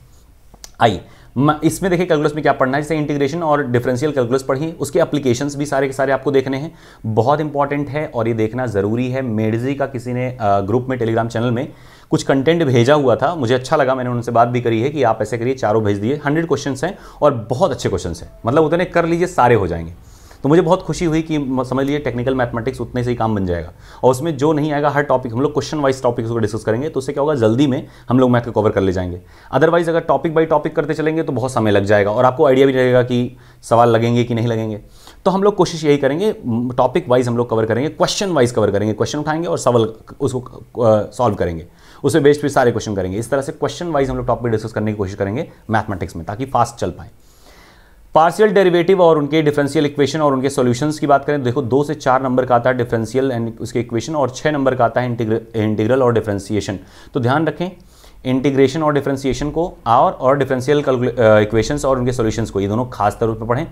आइए इसमें देखिए कैलकुलस में क्या पढ़ना है जैसे इंटीग्रेशन और डिफरेंशियल कैलकुलस पढ़िए उसके अप्लीकेशंस भी सारे के सारे आपको देखने हैं बहुत इंपॉर्टेंट है और ये देखना ज़रूरी है मेडजी का किसी ने ग्रुप में टेलीग्राम चैनल में कुछ कंटेंट भेजा हुआ था मुझे अच्छा लगा मैंने उनसे बात भी करी है कि आप ऐसे करिए चारों भेज दिए हंड्रेड क्वेश्चन हैं और बहुत अच्छे क्वेश्चन हैं मतलब उतने कर लीजिए सारे हो जाएंगे तो मुझे बहुत खुशी हुई कि समझ लीजिए टेक्निकल मैथमेटिक्स उतने से ही काम बन जाएगा और उसमें जो नहीं आएगा हर टॉपिक हम लोग क्वेश्चन वाइज टॉपिक्स को डिस्कस करेंगे तो उससे क्या होगा जल्दी में हम लोग मैथ को कवर कर ले जाएंगे अदरवाइज अगर टॉपिक बाई टॉपिक करते चलेंगे तो बहुत समय लग जाएगा और आपको आइडिया भी रहेगा कि सवाल लगेंगे कि नहीं लगेंगे तो हम लोग कोशिश यही करेंगे टॉपिक वाइज हम लोग कवर करेंगे क्वेश्चन वाइज कवर करेंगे क्वेश्चन उठाएंगे और सवाल उसको सॉल्व करेंगे उसे बेस्ट पे सारे क्वेश्चन करेंगे इस तरह से क्वेश्चन वाइज हम लोग टॉपिक डिस्कस करने की कोशिश करेंगे मैथमेटिक्स में ताकि फास्ट चल पाए पार्शियल डेरिवेटिव और उनके डिफरेंशियल इक्वेशन और उनके सॉल्यूशंस की बात करें देखो दो से चार नंबर का आता है डिफरेंशियल एंड उसके इक्वेशन और छः नंबर का आता है इंटीग्रल और डिफरेंशिएशन तो ध्यान रखें इंटीग्रेशन और डिफरेंशिएशन को और और डिफरेंशियल इक्वेशन और उनके सोल्यूशन को ये दोनों खास तौर पर पढ़ें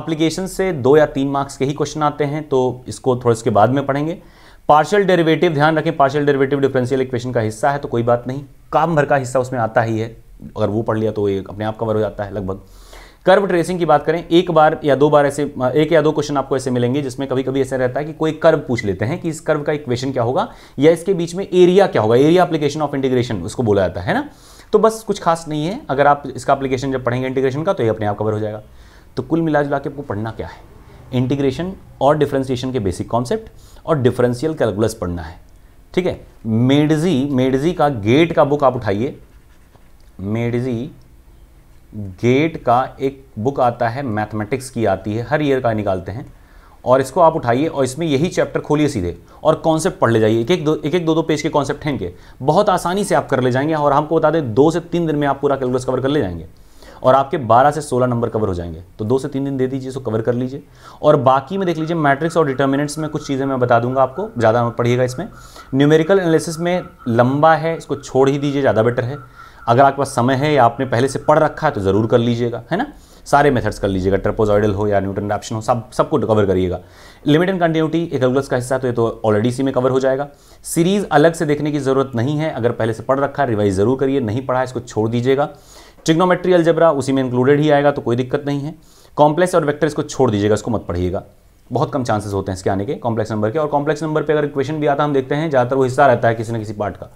अप्लीकेशन से दो या तीन मार्क्स के ही क्वेश्चन आते हैं तो इसको थोड़ा इसके बाद में पढ़ेंगे पार्शियल डेरिवेटिव ध्यान रखें पार्शियल डेरिवेटिव डिफरेंशियल इक्वेशन का हिस्सा है तो कोई बात नहीं काम भर का हिस्सा उसमें आता ही है अगर वो पढ़ लिया तो ये अपने आप कवर हो जाता है लगभग कर्व ट्रेसिंग की बात करें एक बार या दो बार ऐसे एक या दो क्वेश्चन आपको ऐसे मिलेंगे जिसमें कभी कभी ऐसा रहता है कि कोई कर्व पूछ लेते हैं कि इस कर्व का इक्वेशन क्या होगा या इसके बीच में एरिया क्या होगा एरिया अप्लीकेशन ऑफ इंटीग्रेशन उसको बोला जाता है ना तो बस कुछ खास नहीं है अगर आप इसका अप्लीकेशन जब पढ़ेंगे इंटीग्रेशन का तो ये अपने आप कवर हो जाएगा तो कुल मिला जुला के आपको पढ़ना क्या है इंटीग्रेशन और डिफ्रेंसिएशन के बेसिक कॉन्सेप्ट और डिफरेंशियल कैलकुलस पढ़ना है ठीक है मेडजी मेडजी का गेट का बुक आप उठाइए मेडजी गेट का एक बुक आता है मैथमेटिक्स की आती है हर ईयर का निकालते हैं और इसको आप उठाइए और इसमें यही चैप्टर खोलिए सीधे और कॉन्सेप्ट पढ़ ले जाइए एक एक दो एक एक दो दो पेज के कॉन्सेप्ट हैं के बहुत आसानी से आप कर ले जाएंगे और हमको बता दें दो से तीन दिन में आप पूरा कैलकुलस कवर कर ले जाएंगे और आपके 12 से 16 नंबर कवर हो जाएंगे तो दो से तीन दिन दे दीजिए इसको कवर कर लीजिए और बाकी में देख लीजिए मैट्रिक्स और डिटर्मिनेंट्स में कुछ चीज़ें मैं बता दूंगा आपको ज़्यादा पढ़िएगा इसमें न्यूमेरिकल एनालिसिस में लंबा है इसको छोड़ ही दीजिए ज़्यादा बेटर है अगर आपके पास समय है या आपने पहले से पढ़ रखा है तो ज़रूर कर लीजिएगा है ना सारे मेथड्स कर लीजिएगा ट्रपोजॉइडल हो या न्यूटन ऑप्शन हो सब सबको कवर करिएगा लिमिट एंड कंटिन्यूटी एक अलग का हिस्सा तो ये तो ऑलरेडी इसी में कवर हो जाएगा सीरीज़ अलग से देखने की ज़रूरत नहीं है अगर पहले से पढ़ रखा है रिवाइज ज़रूर करिए नहीं पढ़ा है इसको छोड़ दीजिएगा ट्रिग्नोमेट्री अलजबरा उसी में इंक्लूडेड ही आएगा तो कोई दिक्कत नहीं है कॉम्प्लेक्स और वेक्टर इसको छोड़ दीजिएगा इसको मत पढ़िएगा बहुत कम चांसेस होते हैं इसके आने के कॉम्प्लेक्स नंबर के और कॉम्प्लेक्स नंबर पर अगर क्वेश्चन भी आता हम देखते हैं ज़्यादातर वो हिस्सा रहता है किसी न किसी पार्ट का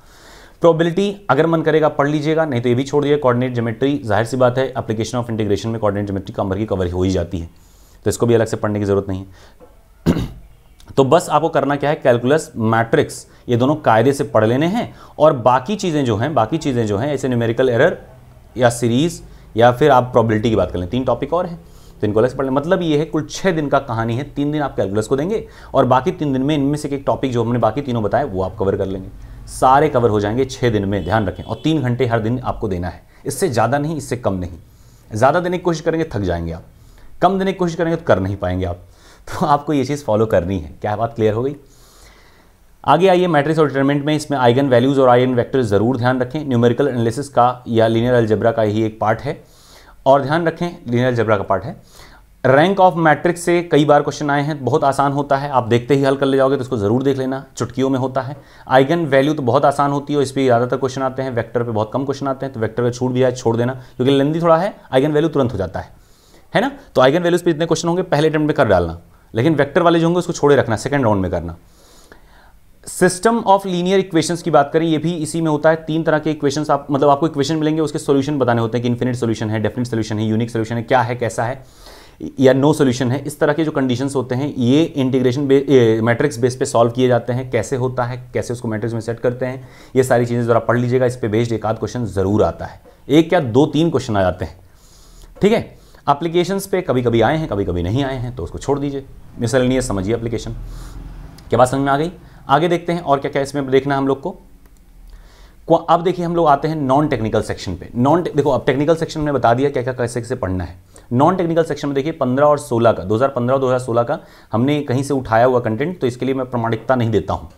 प्रोबेबिलिटी अगर मन करेगा पढ़ लीजिएगा नहीं तो ये भी छोड़ दिया कोऑर्डिनेट जोमेट्री जाहिर सी बात है एप्लीकेशन ऑफ इंटीग्रेशन में कोऑर्डिनेट जोमेट्री कमर की कवर हो ही जाती है तो इसको भी अलग से पढ़ने की जरूरत नहीं है तो बस आपको करना क्या है कैलकुलस मैट्रिक्स ये दोनों कायदे से पढ़ लेने हैं और बाकी चीज़ें जो हैं बाकी चीज़ें जो हैं ऐसे न्यूमेरिकल एरर या सीरीज़ या फिर आप प्रॉबिलिटी की बात कर लें तीन टॉपिक और हैं तो इनको अलग से पढ़ लें मतलब ये है कुल छः दिन का कहानी है तीन दिन आप कैलकुलस को देंगे और बाकी तीन दिन में इनमें से एक टॉपिक जो हमने बाकी तीनों बताए वो आप कवर कर लेंगे सारे कवर हो जाएंगे छः दिन में ध्यान रखें और तीन घंटे हर दिन आपको देना है इससे ज़्यादा नहीं इससे कम नहीं ज़्यादा देने की कोशिश करेंगे थक जाएंगे आप कम देने की कोशिश करेंगे तो कर नहीं पाएंगे आप तो आपको ये चीज़ फॉलो करनी है क्या बात क्लियर हो गई आगे आइए मैट्रिक्स और डिटरमेंट में इसमें आइगन वैल्यूज़ और आइगन वेक्टर ज़रूर ध्यान रखें न्यूमेरिकल एनालिसिस का या लीनियर अलजबरा का ही एक पार्ट है और ध्यान रखें लीनियर अलजबरा का पार्ट है रैंक ऑफ मैट्रिक्स से कई बार क्वेश्चन आए हैं बहुत आसान होता है आप देखते ही हल कर ले जाओगे तो इसको ज़रूर देख लेना चुटकियों में होता है आइगन वैल्यू तो बहुत आसान होती है इस पर ज़्यादातर क्वेश्चन आते हैं वेक्टर पे बहुत कम क्वेश्चन आते हैं तो वेक्टर पे छूट भी आए छोड़ देना क्योंकि लेंदी थोड़ा है आइगन वैल्यू तुरंत हो जाता है है ना तो आइगन वैल्यूज़ पर इतने क्वेश्चन होंगे पहले अटेम्प में कर डालना लेकिन वैक्टर वाले जो होंगे उसको छोड़े रखना सेकेंड राउंड में करना सिस्टम ऑफ लीनियर इक्वेशन की बात करें ये भी इसी में होता है तीन तरह के इक्वेशन आप मतलब आपको इक्वेशन मिलेंगे उसके सोल्यूशन बताने होते हैं कि इन्फिनिट सोल्यूशन है डेफिनेट सोल्यूशन है यूनिक सोल्यूशन है क्या है कैसा है या नो सोल्यूशन है इस तरह के जो कंडीशंस होते हैं ये इंटीग्रेशन मैट्रिक्स बेस पे सॉल्व किए जाते हैं कैसे होता है कैसे उसको मैट्रिक्स में सेट करते हैं ये सारी चीज़ें ज़रा पढ़ लीजिएगा इस पर बेस्ड एक आध क्वेश्चन ज़रूर आता है एक या दो तीन क्वेश्चन आ जाते हैं ठीक है अप्लीकेशन पे कभी कभी आए हैं कभी कभी नहीं आए हैं तो उसको छोड़ दीजिए मिसल नहीं है समझिए एप्लीकेशन क्या बात समझ में आ गई आगे देखते हैं और क्या क्या इसमें देखना है हम लोग को अब देखिए हम लोग आते हैं नॉन टेक्निकल सेक्शन पे नॉन देखो अब टेक्निकल सेक्शन में बता दिया क्या क्या कैसे कैसे पढ़ना है नॉन टेक्निकल सेक्शन में देखिए 15 और 16 का 2015 और 2016 का हमने कहीं से उठाया हुआ कंटेंट तो इसके लिए मैं प्रमाणिकता नहीं देता हूँ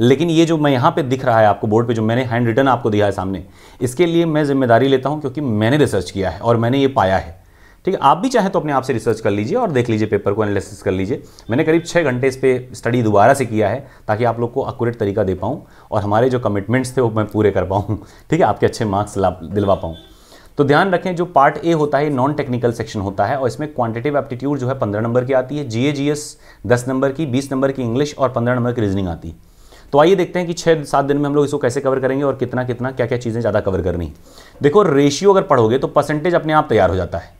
लेकिन ये जो मैं यहाँ पे दिख रहा है आपको बोर्ड पे जो मैंने हैंड रिटर्न आपको दिया है सामने इसके लिए मैं जिम्मेदारी लेता हूँ क्योंकि मैंने रिसर्च किया है और मैंने ये पाया है ठीक है आप भी चाहें तो अपने आप से रिसर्च कर लीजिए और देख लीजिए पेपर को एनालिसिस कर लीजिए मैंने करीब छः घंटे इस पर स्टडी दोबारा से किया है ताकि आप लोग को अक्यूरेट तरीका दे पाऊँ और हमारे जो कमिटमेंट्स थे वो मैं पूरे कर पाऊँ ठीक है आपके अच्छे मार्क्स दिलवा पाऊँ तो ध्यान रखें जो पार्ट ए होता है नॉन टेक्निकल सेक्शन होता है और इसमें क्वांटिटेटिव एप्टीट्यूड जो है पंद्रह नंबर की आती है जीए जीएस दस नंबर की बीस नंबर की इंग्लिश और पंद्रह नंबर की रीजनिंग आती है तो आइए देखते हैं कि छः सात दिन में हम लोग इसको कैसे कवर करेंगे और कितना कितना क्या क्या चीज़ें ज़्यादा कवर करनी देखो रेशियो अगर पढ़ोगे तो परसेंटेज अपने आप तैयार हो जाता है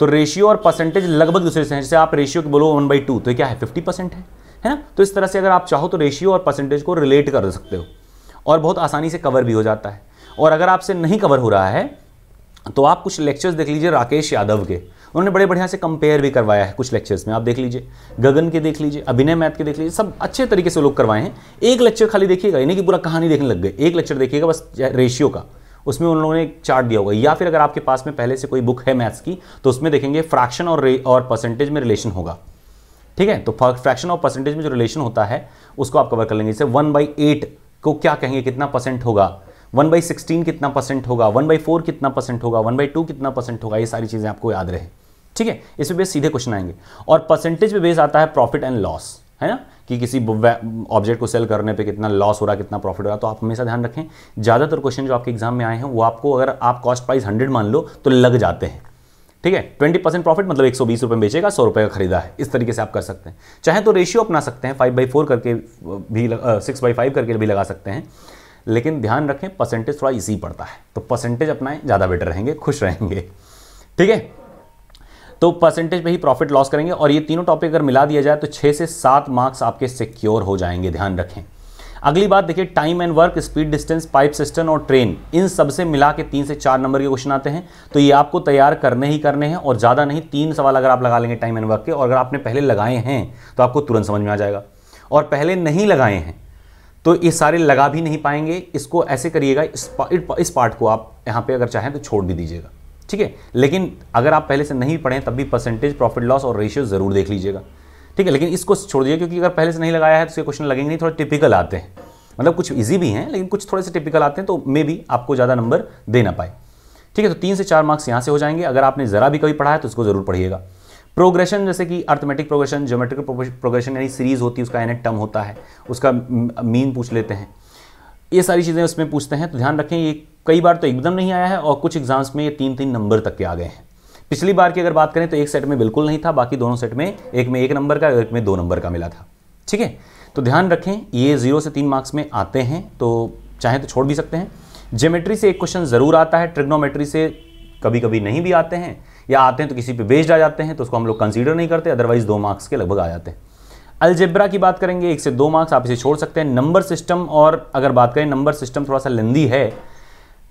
तो रेशियो और परसेंटेज लगभग दूसरे से हैं जैसे आप रेशियो बोलो वन बाई टू तो क्या है फिफ्टी परसेंट है है ना तो इस तरह से अगर आप चाहो तो रेशियो और परसेंटेज को रिलेट कर सकते हो और बहुत आसानी से कवर भी हो जाता है और अगर आपसे नहीं कवर हो रहा है तो आप कुछ लेक्चर्स देख लीजिए राकेश यादव के उन्होंने बड़े बढ़िया से कंपेयर भी करवाया है कुछ लेक्चर्स में आप देख लीजिए गगन के देख लीजिए अभिनय मैथ के देख लीजिए सब अच्छे तरीके से लोग करवाए हैं एक लेक्चर खाली देखिएगा यानी कि पूरा कहानी देखने लग गए एक लेक्चर देखिएगा बस रेशियो का उसमें उन लोगों ने एक चार्ट दिया होगा या फिर अगर आपके पास में पहले से कोई बुक है मैथ्स की तो उसमें देखेंगे फ्रैक्शन और और परसेंटेज में रिलेशन होगा ठीक है तो फ्रैक्शन और परसेंटेज में जो रिलेशन होता है उसको आप कवर कर लेंगे जैसे वन बाई एट को क्या कहेंगे कितना परसेंट होगा वन बाई सिक्सटीन कितना परसेंट होगा वन बाई फोर कितना परसेंट होगा वन बाई टू कितना परसेंट होगा ये सारी चीज़ें आपको याद रहे ठीक है इस पर बेस सीधे क्वेश्चन आएंगे और परसेंटेज पे बेस आता है प्रॉफिट एंड लॉस है ना कि किसी ऑब्जेक्ट को सेल करने पे कितना लॉस हो रहा कितना प्रॉफिट हो रहा तो आप हमेशा ध्यान रखें ज़्यादातर क्वेश्चन जो आपके एग्जाम में आए हैं वो आपको अगर आप कॉस्ट प्राइस हंड्रेड मान लो तो लग जाते हैं ठीक है ट्वेंटी परसेंट प्रॉफिट मतलब एक सौ बीस रुपये में बेचेगा सौ रुपये का खरीदा है इस तरीके से आप कर सकते हैं चाहे तो रेशियो अपना सकते हैं फाइव बाई फोर करके भी सिक्स बाई फाइव करके भी लगा सकते हैं लेकिन ध्यान रखें परसेंटेज थोड़ा इजी पड़ता है तो परसेंटेज अपनाएं ज़्यादा बेटर रहेंगे खुश रहेंगे ठीक है तो परसेंटेज पे ही प्रॉफिट लॉस करेंगे और ये तीनों टॉपिक अगर मिला दिया जाए तो छः से सात मार्क्स आपके सिक्योर हो जाएंगे ध्यान रखें अगली बात देखिए time and work speed distance pipe system और ट्रेन इन सबसे मिला के तीन से चार नंबर के क्वेश्चन आते हैं तो ये आपको तैयार करने ही करने हैं और ज़्यादा नहीं तीन सवाल अगर आप लगा लेंगे टाइम एंड वर्क के और अगर आपने पहले लगाए हैं तो आपको तुरंत समझ में आ जाएगा और पहले नहीं लगाए हैं तो ये सारे लगा भी नहीं पाएंगे इसको ऐसे करिएगा इस, पा, इस पार्ट को आप यहाँ पे अगर चाहें तो छोड़ भी दीजिएगा ठीक है लेकिन अगर आप पहले से नहीं पढ़ें तब भी परसेंटेज प्रॉफिट लॉस और रेशियो ज़रूर देख लीजिएगा ठीक है लेकिन इसको छोड़ दीजिए क्योंकि अगर पहले से नहीं लगाया है तो उसके क्वेश्चन लगेंगे नहीं थोड़े टिपिकल आते हैं मतलब कुछ ईजी भी हैं लेकिन कुछ थोड़े से टिपिकल आते हैं तो मे भी आपको ज़्यादा नंबर दे ना पाए ठीक है तो तीन से चार मार्क्स यहाँ से हो जाएंगे अगर आपने ज़रा भी कभी पढ़ा है तो इसको ज़रूर पढ़िएगा प्रोग्रेशन जैसे कि अर्थमेटिक प्रोग्रेशन ज्योमेट्रिकल प्रोग्रेशन यानी सीरीज होती है उसका एनेट टर्म होता है उसका मीन पूछ लेते हैं ये सारी चीज़ें उसमें पूछते हैं तो ध्यान रखें ये कई बार तो एकदम नहीं आया है और कुछ एग्जाम्स में ये तीन तीन नंबर तक के आ गए हैं पिछली बार की अगर बात करें तो एक सेट में बिल्कुल नहीं था बाकी दोनों सेट में एक में एक नंबर का एक में दो नंबर का मिला था ठीक है तो ध्यान रखें ये जीरो से तीन मार्क्स में आते हैं तो चाहे तो छोड़ भी सकते हैं ज्योमेट्री से एक क्वेश्चन ज़रूर आता है ट्रिग्नोमेट्री से कभी कभी नहीं भी आते हैं या आते हैं तो किसी पे बेस्ड आ जाते हैं तो उसको हम लोग कंसीडर नहीं करते अदरवाइज दो मार्क्स के लगभग आ जाते हैं अलजेब्रा की बात करेंगे एक से दो मार्क्स आप इसे छोड़ सकते हैं नंबर सिस्टम और अगर बात करें नंबर सिस्टम थोड़ा सा लेंदी है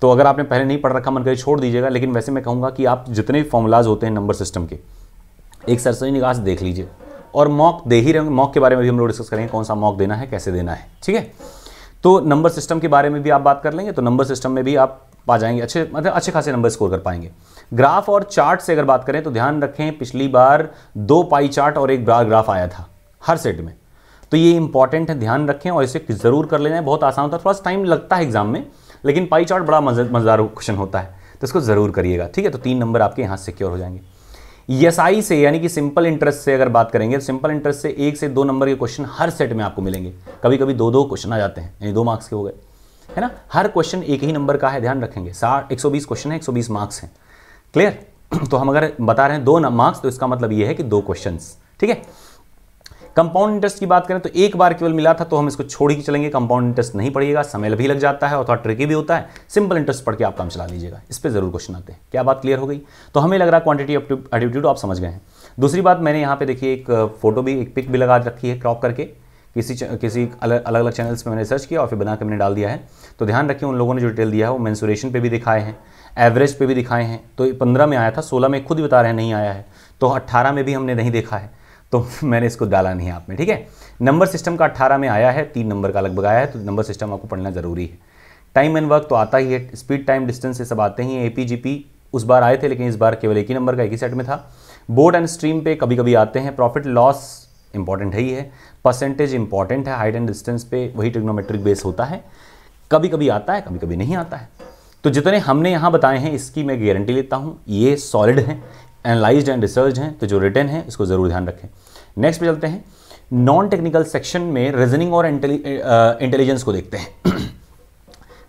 तो अगर आपने पहले नहीं पढ़ रखा मन करिए छोड़ दीजिएगा लेकिन वैसे मैं कहूँगा कि आप जितने भी फॉर्मूलाज होते हैं नंबर सिस्टम के एक सरसरी निकाह देख लीजिए और मॉक दे ही रहे मॉक के बारे में भी हम लोग डिस्कस करेंगे कौन सा मॉक देना है कैसे देना है ठीक है तो नंबर सिस्टम के बारे में भी आप बात कर लेंगे तो नंबर सिस्टम में भी आप पा जाएंगे अच्छे मतलब अच्छे खासे नंबर स्कोर कर पाएंगे ग्राफ और चार्ट से अगर बात करें तो ध्यान रखें पिछली बार दो पाई चार्ट और एक बार ग्राफ आया था हर सेट में तो ये इंपॉर्टेंट है ध्यान रखें और इसे ज़रूर कर लेना है बहुत आसान होता है थोड़ा टाइम लगता है एग्जाम में लेकिन पाई चार्ट बड़ा मज़ेदार क्वेश्चन होता है तो इसको ज़रूर करिएगा ठीक है तो तीन नंबर आपके यहाँ सिक्योर हो जाएंगे एस आई से यानी कि सिंपल इंटरेस्ट से अगर बात करेंगे तो सिंपल इंटरेस्ट से एक से दो नंबर के क्वेश्चन हर सेट में आपको मिलेंगे कभी कभी दो दो क्वेश्चन आ जाते हैं यानी दो मार्क्स के हो गए है ना हर क्वेश्चन एक ही नंबर का है ध्यान रखेंगे साठ एक क्वेश्चन है एक मार्क्स हैं क्लियर तो हम अगर बता रहे हैं दो मार्क्स तो इसका मतलब ये है कि दो क्वेश्चन ठीक है कंपाउंड इंटरेस्ट की बात करें तो एक बार केवल मिला था तो हम इसको छोड़ ही चलेंगे कंपाउंड इंटरेस्ट नहीं पड़ेगा समय भी लग जाता है और थोड़ा ट्रिकी भी होता है सिंपल इंटरेस्ट पढ़ के आप काम चला लीजिएगा इस पर जरूर क्वेश्चन आते हैं क्या बात क्लियर हो गई तो हमें लग रहा है क्वांटिटी एटीट्यूड आप समझ गए हैं दूसरी बात मैंने यहाँ पे देखिए एक फोटो uh, भी एक पिक भी लगा रखी है क्रॉप करके किसी किसी अलग अलग अलग चैनल्स में मैंने सर्च किया और फिर बना के मैंने डाल दिया है तो ध्यान रखिए उन लोगों ने जो डिटेल दिया है वो मैंसुरेशन पे भी दिखाए हैं एवरेज पे भी दिखाए हैं तो पंद्रह में आया था सोलह में खुद बता रहे हैं नहीं आया है तो अट्ठारह में भी हमने नहीं देखा है तो मैंने इसको डाला नहीं आप में ठीक है नंबर सिस्टम का अट्ठारह में आया है तीन नंबर का लगभग आया है तो नंबर सिस्टम आपको पढ़ना ज़रूरी है टाइम एंड वर्क तो आता ही है स्पीड टाइम डिस्टेंस ये सब आते ही ए पी जी पी उस बार आए थे लेकिन इस बार केवल एक ही नंबर का एक ही सेट में था बोर्ड एंड स्ट्रीम पे कभी कभी आते हैं प्रॉफिट लॉस इंपॉर्टेंट है ही है परसेंटेज इंपॉर्टेंट है हाइट एंड डिस्टेंस पे वही ट्रिग्नोमेट्रिक बेस होता है कभी कभी आता है कभी कभी नहीं आता है तो जितने हमने यहाँ बताए हैं इसकी मैं गारंटी लेता हूँ ये सॉलिड हैं एनालाइज एंड रिसर्च हैं तो जो रिटर्न है इसको ज़रूर ध्यान रखें नेक्स्ट पे चलते हैं नॉन टेक्निकल सेक्शन में रीजनिंग और इंटेलिजेंस को देखते हैं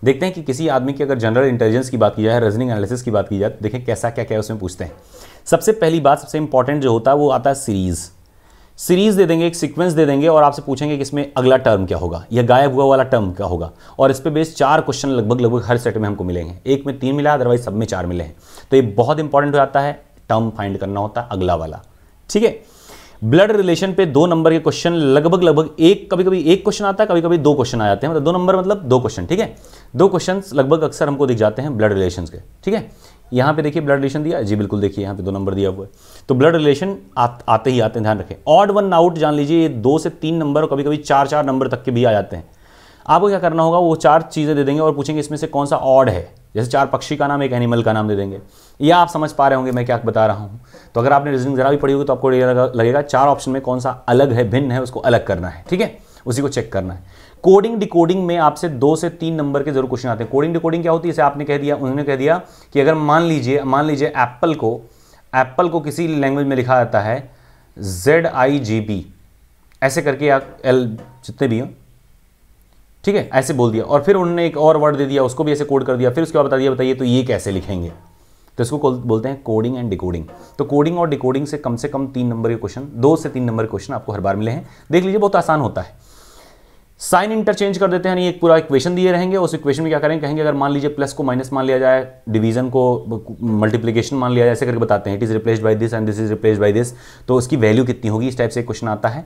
देखते हैं कि किसी आदमी की अगर जनरल इंटेलिजेंस की बात की जाए रीजनिंग एनालिसिस की बात की जाए तो देखें कैसा क्या क्या उसमें पूछते हैं सबसे पहली बात सबसे इंपॉर्टेंट जो होता है वो आता है सीरीज़ सीरीज दे देंगे एक सीक्वेंस दे देंगे और आपसे पूछेंगे कि इसमें अगला टर्म क्या होगा या गायब हुआ वाला टर्म क्या होगा और इस पर बेस चार क्वेश्चन लगभग लगभग हर सेट में हमको मिलेंगे एक में तीन मिला अदरवाइज सब में चार मिले हैं तो ये बहुत इंपॉर्टेंट हो जाता है टर्म फाइंड करना होता है अगला वाला ठीक है ब्लड रिलेशन पे दो नंबर के क्वेश्चन लगभग लगभग एक कभी कभी एक क्वेश्चन आता है कभी कभी दो क्वेश्चन आ जाते हैं मतलब दो नंबर मतलब दो क्वेश्चन ठीक है दो क्वेश्चन लगभग अक्सर हमको दिख जाते हैं ब्लड रिलेशन के ठीक है यहाँ पे देखिए ब्लड रिलेशन दिया जी बिल्कुल देखिए यहाँ पे दो नंबर दिया हुआ है तो ब्लड रिलेशन आ, आते ही आते हैं ध्यान रखें ऑड वन आउट जान लीजिए ये दो से तीन नंबर और कभी कभी चार चार नंबर तक के भी आ जाते हैं आपको क्या करना होगा वो चार चीज़ें दे देंगे और पूछेंगे इसमें से कौन सा ऑड है जैसे चार पक्षी का नाम एक एनिमल का नाम दे देंगे या आप समझ पा रहे होंगे मैं क्या बता रहा हूँ तो अगर आपने रीजनिंग ज़रा भी पढ़ी होगी तो आपको लगेगा चार ऑप्शन में कौन सा अलग है भिन्न है उसको अलग करना है ठीक है उसी को चेक करना है कोडिंग डिकोडिंग में आपसे दो से तीन नंबर के जरूर क्वेश्चन आते हैं कोडिंग डिकोडिंग क्या होती है इसे आपने कह दिया उन्होंने कह दिया कि अगर मान लीजिए मान लीजिए एप्पल को एप्पल को किसी लैंग्वेज में लिखा जाता है जेड आई जी बी ऐसे करके या एल जितने भी हों ठीक है ऐसे बोल दिया और फिर उन्होंने एक और वर्ड दे दिया उसको भी ऐसे कोड कर दिया फिर उसके बाद बता दिया बताइए तो ये कैसे लिखेंगे तो इसको बोलते हैं कोडिंग एंड डिकोडिंग तो कोडिंग और डिकोडिंग से कम से कम तीन नंबर के क्वेश्चन दो से तीन नंबर के क्वेश्चन आपको हर बार मिले हैं देख लीजिए बहुत आसान होता है साइन इंटरचेंज कर देते हैं यानी एक पूरा इक्वेशन दिए रहेंगे उस इक्वेशन में क्या करें कहेंगे अगर मान लीजिए प्लस को माइनस मान लिया जाए डिवीजन को मल्टीप्लिकेशन मान लिया जाए ऐसे करके बताते हैं it is replace by this and this is replace by this तो उसकी वैल्यू कितनी होगी इस टाइप से क्वेश्चन आता है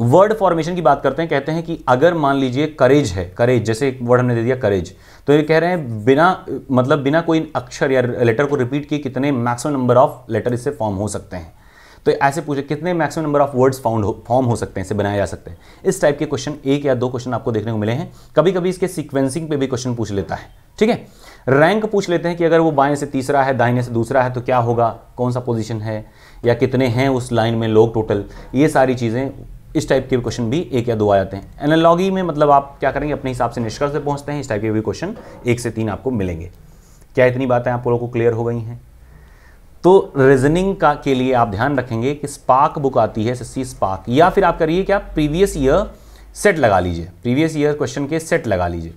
वर्ड फॉर्मेशन की बात करते हैं कहते हैं कि अगर मान लीजिए करेज है करेज जैसे एक वर्ड हमने दे दिया करेज तो ये कह रहे हैं बिना मतलब बिना कोई अक्षर या लेटर को रिपीट किए कितने मैक्सिमम नंबर ऑफ लेटर इससे फॉर्म हो सकते हैं तो ऐसे पूछे कितने maximum number of words found form हो सकते हैं इसे बनाए जा सकते हैं इस टाइप के क्वेश्चन एक या दो क्वेश्चन आपको देखने को मिले हैं कभी कभी इसके सीक्वेंसिंग पे भी क्वेश्चन पूछ लेता है ठीक है रैंक पूछ लेते हैं कि अगर वो बाएं से तीसरा है दाहिने से दूसरा है तो क्या होगा कौन सा पोजीशन है या कितने हैं उस लाइन में लोग टोटल ये सारी चीज़ें इस टाइप के भी क्वेश्चन भी एक या दो आ जाते हैं एनालॉगी में मतलब आप क्या करेंगे अपने हिसाब से निष्कर्ष पहुंचते हैं इस टाइप के भी क्वेश्चन एक से तीन आपको मिलेंगे क्या इतनी बातें आप लोगों को क्लियर हो गई हैं तो रीजनिंग का के लिए आप ध्यान रखेंगे कि स्पार्क बुक आती है सी स्पार्क या फिर आप करिए क्या प्रीवियस ईयर सेट लगा लीजिए प्रीवियस ईयर क्वेश्चन के सेट लगा लीजिए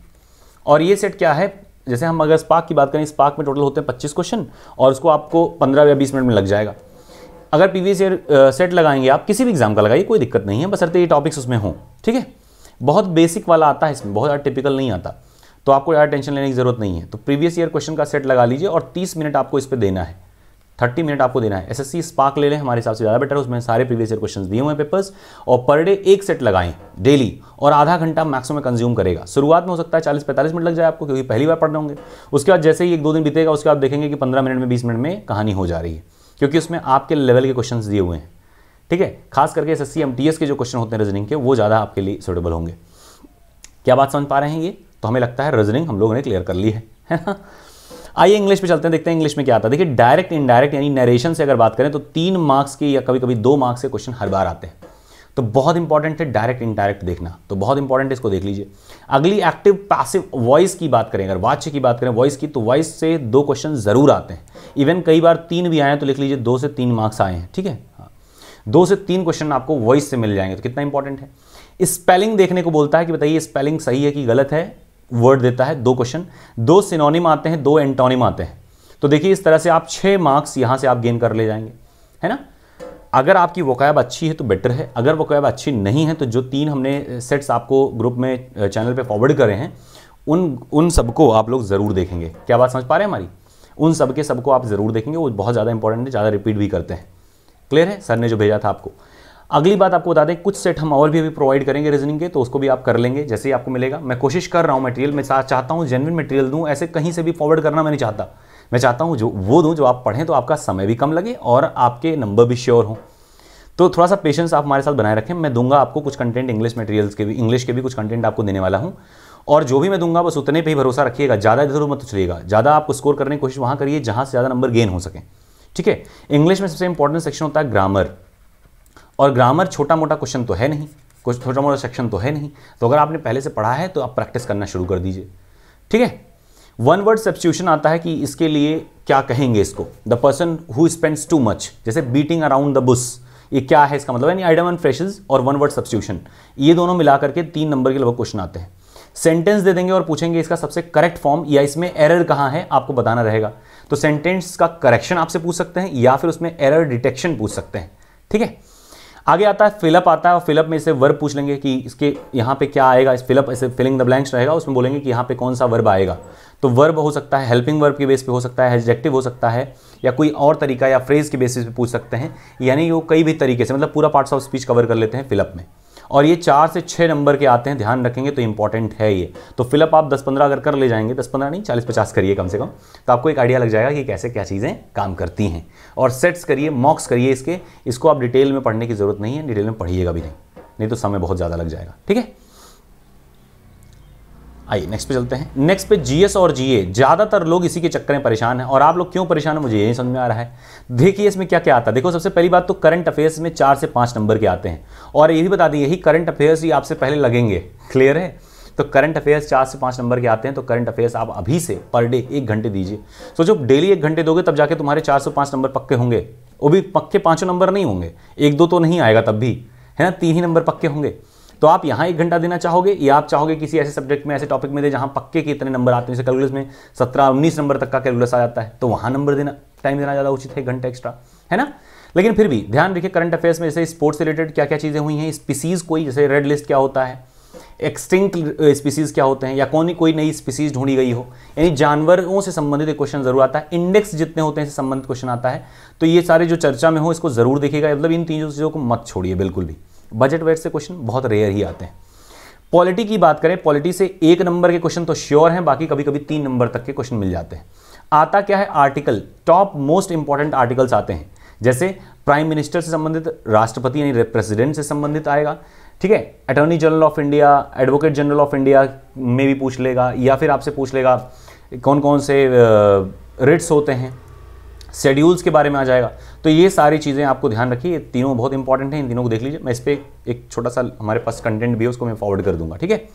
और ये सेट क्या है जैसे हम अगर स्पार्क की बात करें स्पार्क में टोटल होते हैं पच्चीस क्वेश्चन और उसको आपको पंद्रह या बीस मिनट में लग जाएगा अगर प्रीवियस ईयर सेट लगाएंगे आप किसी भी एग्जाम का लगाइए कोई दिक्कत नहीं है बस अरते ये टॉपिक्स उसमें हों ठीक है बहुत बेसिक वाला आता है इसमें बहुत ज़्यादा टिपिकल नहीं आता तो आपको ज़्यादा टेंशन लेने की जरूरत नहीं है तो प्रीवियस ईयर क्वेश्चन का सेट लगा लीजिए और तीस मिनट आपको इस पर देना है 30 मिनट आपको देना है एसएससी स्पार्क ले लें हमारे हिसाब से ज़्यादा बेटर है उसमें सारे प्रीवियस ईयर क्वेश्चन दिए हुए पेपर्स और पर डे एक सेट लगाएं डेली और आधा घंटा मैक्सिमम में कंज्यूम करेगा शुरुआत में हो सकता है चालीस पैंतालीस मिनट लग जाए आपको क्योंकि पहली बार पढ़ होंगे उसके बाद जैसे ही एक दो दिन बीतेगा उसके बाद देखेंगे कि पंद्रह मिनट में बीस मिनट में कहानी हो जा रही है क्योंकि उसमें आपके लेवल के क्वेश्चन दिए हुए हैं ठीक है खास करके एस एस के जो क्वेश्चन होते हैं रीजनिंग के वो ज़्यादा आपके लिए सुटेबल होंगे क्या बात समझ पा रहे हैं ये तो हमें लगता है रीजनिंग हम लोगों ने क्लियर कर ली है है ना आइए इंग्लिश पे चलते हैं देखते हैं इंग्लिश में क्या आता है देखिए डायरेक्ट इनडायरेक्ट यानी नरेशन से अगर बात करें तो तीन मार्क्स के या कभी कभी दो मार्क्स के क्वेश्चन हर बार आते हैं तो बहुत इंपॉर्टेंट है डायरेक्ट इनडायरेक्ट देखना तो बहुत इंपॉर्टेंट इसको देख लीजिए अगली एक्टिव पैसिव वॉइस की बात करें अगर वाच्य की बात करें वॉइस की तो वॉइस से दो क्वेश्चन जरूर आते हैं इवन कई बार तीन भी आए हैं तो लिख लीजिए दो से तीन मार्क्स आए हैं ठीक है हाँ। दो से तीन क्वेश्चन आपको वॉइस से मिल जाएंगे तो कितना इंपॉर्टेंट है स्पेलिंग देखने को बोलता है कि बताइए स्पेलिंग सही है कि गलत है वर्ड देता है दो क्वेश्चन दो सिनोनिम आते हैं दो एंटोनिम आते हैं तो देखिए इस तरह से आप छह मार्क्स यहां से आप गेन कर ले जाएंगे है ना अगर आपकी वकायब अच्छी है तो बेटर है अगर वकायब अच्छी नहीं है तो जो तीन हमने सेट्स आपको ग्रुप में चैनल पे फॉरवर्ड करे हैं उन उन सबको आप लोग ज़रूर देखेंगे क्या बात समझ पा रहे हैं हमारी उन सबके सबको आप ज़रूर देखेंगे वो बहुत ज़्यादा इंपॉर्टेंट है ज़्यादा रिपीट भी करते हैं क्लियर है सर ने जो भेजा था आपको अगली बात आपको बता दें कुछ सेट हम और भी अभी प्रोवाइड करेंगे रीजनिंग के तो उसको भी आप कर लेंगे जैसे ही आपको मिलेगा मैं कोशिश कर रहा हूँ मटेरियल मैं चाहता हूँ जेनविन मटेरियल दूँ ऐसे कहीं से भी फॉरवर्ड करना मैं नहीं चाहता मैं चाहता हूँ जो वो दूँ जो आप पढ़ें तो आपका समय भी कम लगे और आपके नंबर भी श्योर हों तो थोड़ा सा पेशेंस आप हमारे साथ बनाए रखें मैं दूंगा आपको कुछ कंटेंट इंग्लिश मटेरियल्स के भी इंग्लिश के भी कुछ कंटेंट आपको देने वाला हूँ और जो भी मैं दूंगा बस उतने पे ही भरोसा रखिएगा ज़्यादा इधर मत उछलिएगा ज़्यादा आपको स्कोर करने की कोशिश वहाँ करिए जहाँ से ज़्यादा नंबर गेन हो सके ठीक है इंग्लिश में सबसे इंपॉर्टेंट सेक्शन होता है ग्रामर और ग्रामर छोटा मोटा क्वेश्चन तो है नहीं कुछ छोटा मोटा सेक्शन तो है नहीं तो अगर आपने पहले से पढ़ा है तो आप प्रैक्टिस करना शुरू कर दीजिए ठीक है वन वर्ड सब्सिट्यूशन आता है कि इसके लिए क्या कहेंगे इसको the person who spends too much जैसे बीटिंग अराउंड द बुस ये क्या है इसका मतलब यानी आइडम एंड फ्रेशेज और वन वर्ड सब्सिट्यूशन ये दोनों मिला करके तीन नंबर के लगभग क्वेश्चन आते हैं सेंटेंस दे देंगे और पूछेंगे इसका सबसे करेक्ट फॉर्म या इसमें एरर कहाँ है आपको बताना रहेगा तो सेंटेंस का करेक्शन आपसे पूछ सकते हैं या फिर उसमें एरर डिटेक्शन पूछ सकते हैं ठीक है आगे आता है फिलअप आता है और फिलअप में इसे वर्ब पूछ लेंगे कि इसके यहाँ पे क्या आएगा इस फिलअप ऐसे फिलिंग द ब्लैंक्स रहेगा उसमें बोलेंगे कि यहाँ पे कौन सा वर्ब आएगा तो वर्ब हो सकता है हेल्पिंग वर्ब के बेस पे हो सकता है एडजेक्टिव हो सकता है या कोई और तरीका या फ्रेज़ के बेसिस पे पूछ सकते हैं यानी वो कई भी तरीके से मतलब पूरा पार्ट्स ऑफ स्पीच कवर कर लेते हैं फिलअप में और ये चार से छः नंबर के आते हैं ध्यान रखेंगे तो इंपॉर्टेंट है ये तो फिलअप आप दस पंद्रह अगर कर ले जाएंगे दस पंद्रह नहीं चालीस पचास करिए कम से कम तो आपको एक आइडिया लग जाएगा कि कैसे क्या चीज़ें काम करती हैं और सेट्स करिए मॉक्स करिए इसके इसको आप डिटेल में पढ़ने की ज़रूरत नहीं है डिटेल में पढ़िएगा भी नहीं नहीं तो समय बहुत ज़्यादा लग जाएगा ठीक है आइए नेक्स्ट पे चलते हैं नेक्स्ट पे जीएस और जीए ज़्यादातर लोग इसी के चक्कर में परेशान हैं और आप लोग क्यों परेशान हैं मुझे यही समझ में आ रहा है देखिए इसमें क्या क्या आता है देखो सबसे पहली बात तो करंट अफेयर्स में चार से पांच नंबर के आते हैं और ये भी बता दें यही करंट अफेयर्स ही आपसे पहले लगेंगे क्लियर है तो करंट अफेयर्स चार से पांच नंबर के आते हैं तो करंट अफेयर्स आप अभी से पर डे एक घंटे दीजिए सो जब डेली एक घंटे दोगे तब जाके तुम्हारे चार से पांच नंबर पक्के होंगे वो भी पक्के पांचों नंबर नहीं होंगे एक दो तो नहीं आएगा तब भी है ना तीन ही नंबर पक्के होंगे तो आप यहाँ एक घंटा देना चाहोगे या आप चाहोगे किसी ऐसे सब्जेक्ट में ऐसे टॉपिक में दे जहाँ पक्के के इतने नंबर आते हैं जैसे कैलकुलस में सत्रह उन्नीस नंबर तक का कैलकुलस आ जाता है तो वहाँ नंबर देना टाइम देना ज़्यादा उचित है घंटा एक्स्ट्रा है ना लेकिन फिर भी ध्यान रखिए करंट अफेयर्स में जैसे स्पोर्ट्स रिलेटेड क्या क्या चीज़ें हुई हैं स्पीसीज़ कोई जैसे रेड लिस्ट क्या होता है एक्सटिंक्ट स्पीसीज़ क्या होते हैं या कौन कोई नई स्पीसीज़ ढूंढी गई हो यानी जानवरों से संबंधित एक क्वेश्चन जरूर आता है इंडेक्स जितने होते हैं से संबंधित क्वेश्चन आता है तो ये सारे जो चर्चा में हो इसको जरूर देखिएगा मतलब इन तीनों चीज़ों को मत छोड़िए बिल्कुल भी बजट वेट से क्वेश्चन बहुत रेयर ही आते हैं पॉलिटी की बात करें पॉलिटी से एक नंबर के क्वेश्चन तो श्योर हैं बाकी कभी कभी तीन नंबर तक के क्वेश्चन मिल जाते हैं आता क्या है article top most important articles आते हैं जैसे प्राइम मिनिस्टर से संबंधित राष्ट्रपति यानी प्रेसिडेंट से संबंधित आएगा ठीक है attorney general of India advocate general of India में भी पूछ लेगा या फिर आपसे पूछ लेगा कौन कौन से रिट्स होते हैं शेड्यूल्स के बारे में आ जाएगा तो ये सारी चीज़ें आपको ध्यान रखिए तीनों बहुत इंपॉर्टेंट हैं इन तीनों को देख लीजिए मैं इस पर एक छोटा सा हमारे पास कंटेंट भी है उसको मैं फॉरवर्ड कर दूंगा ठीक है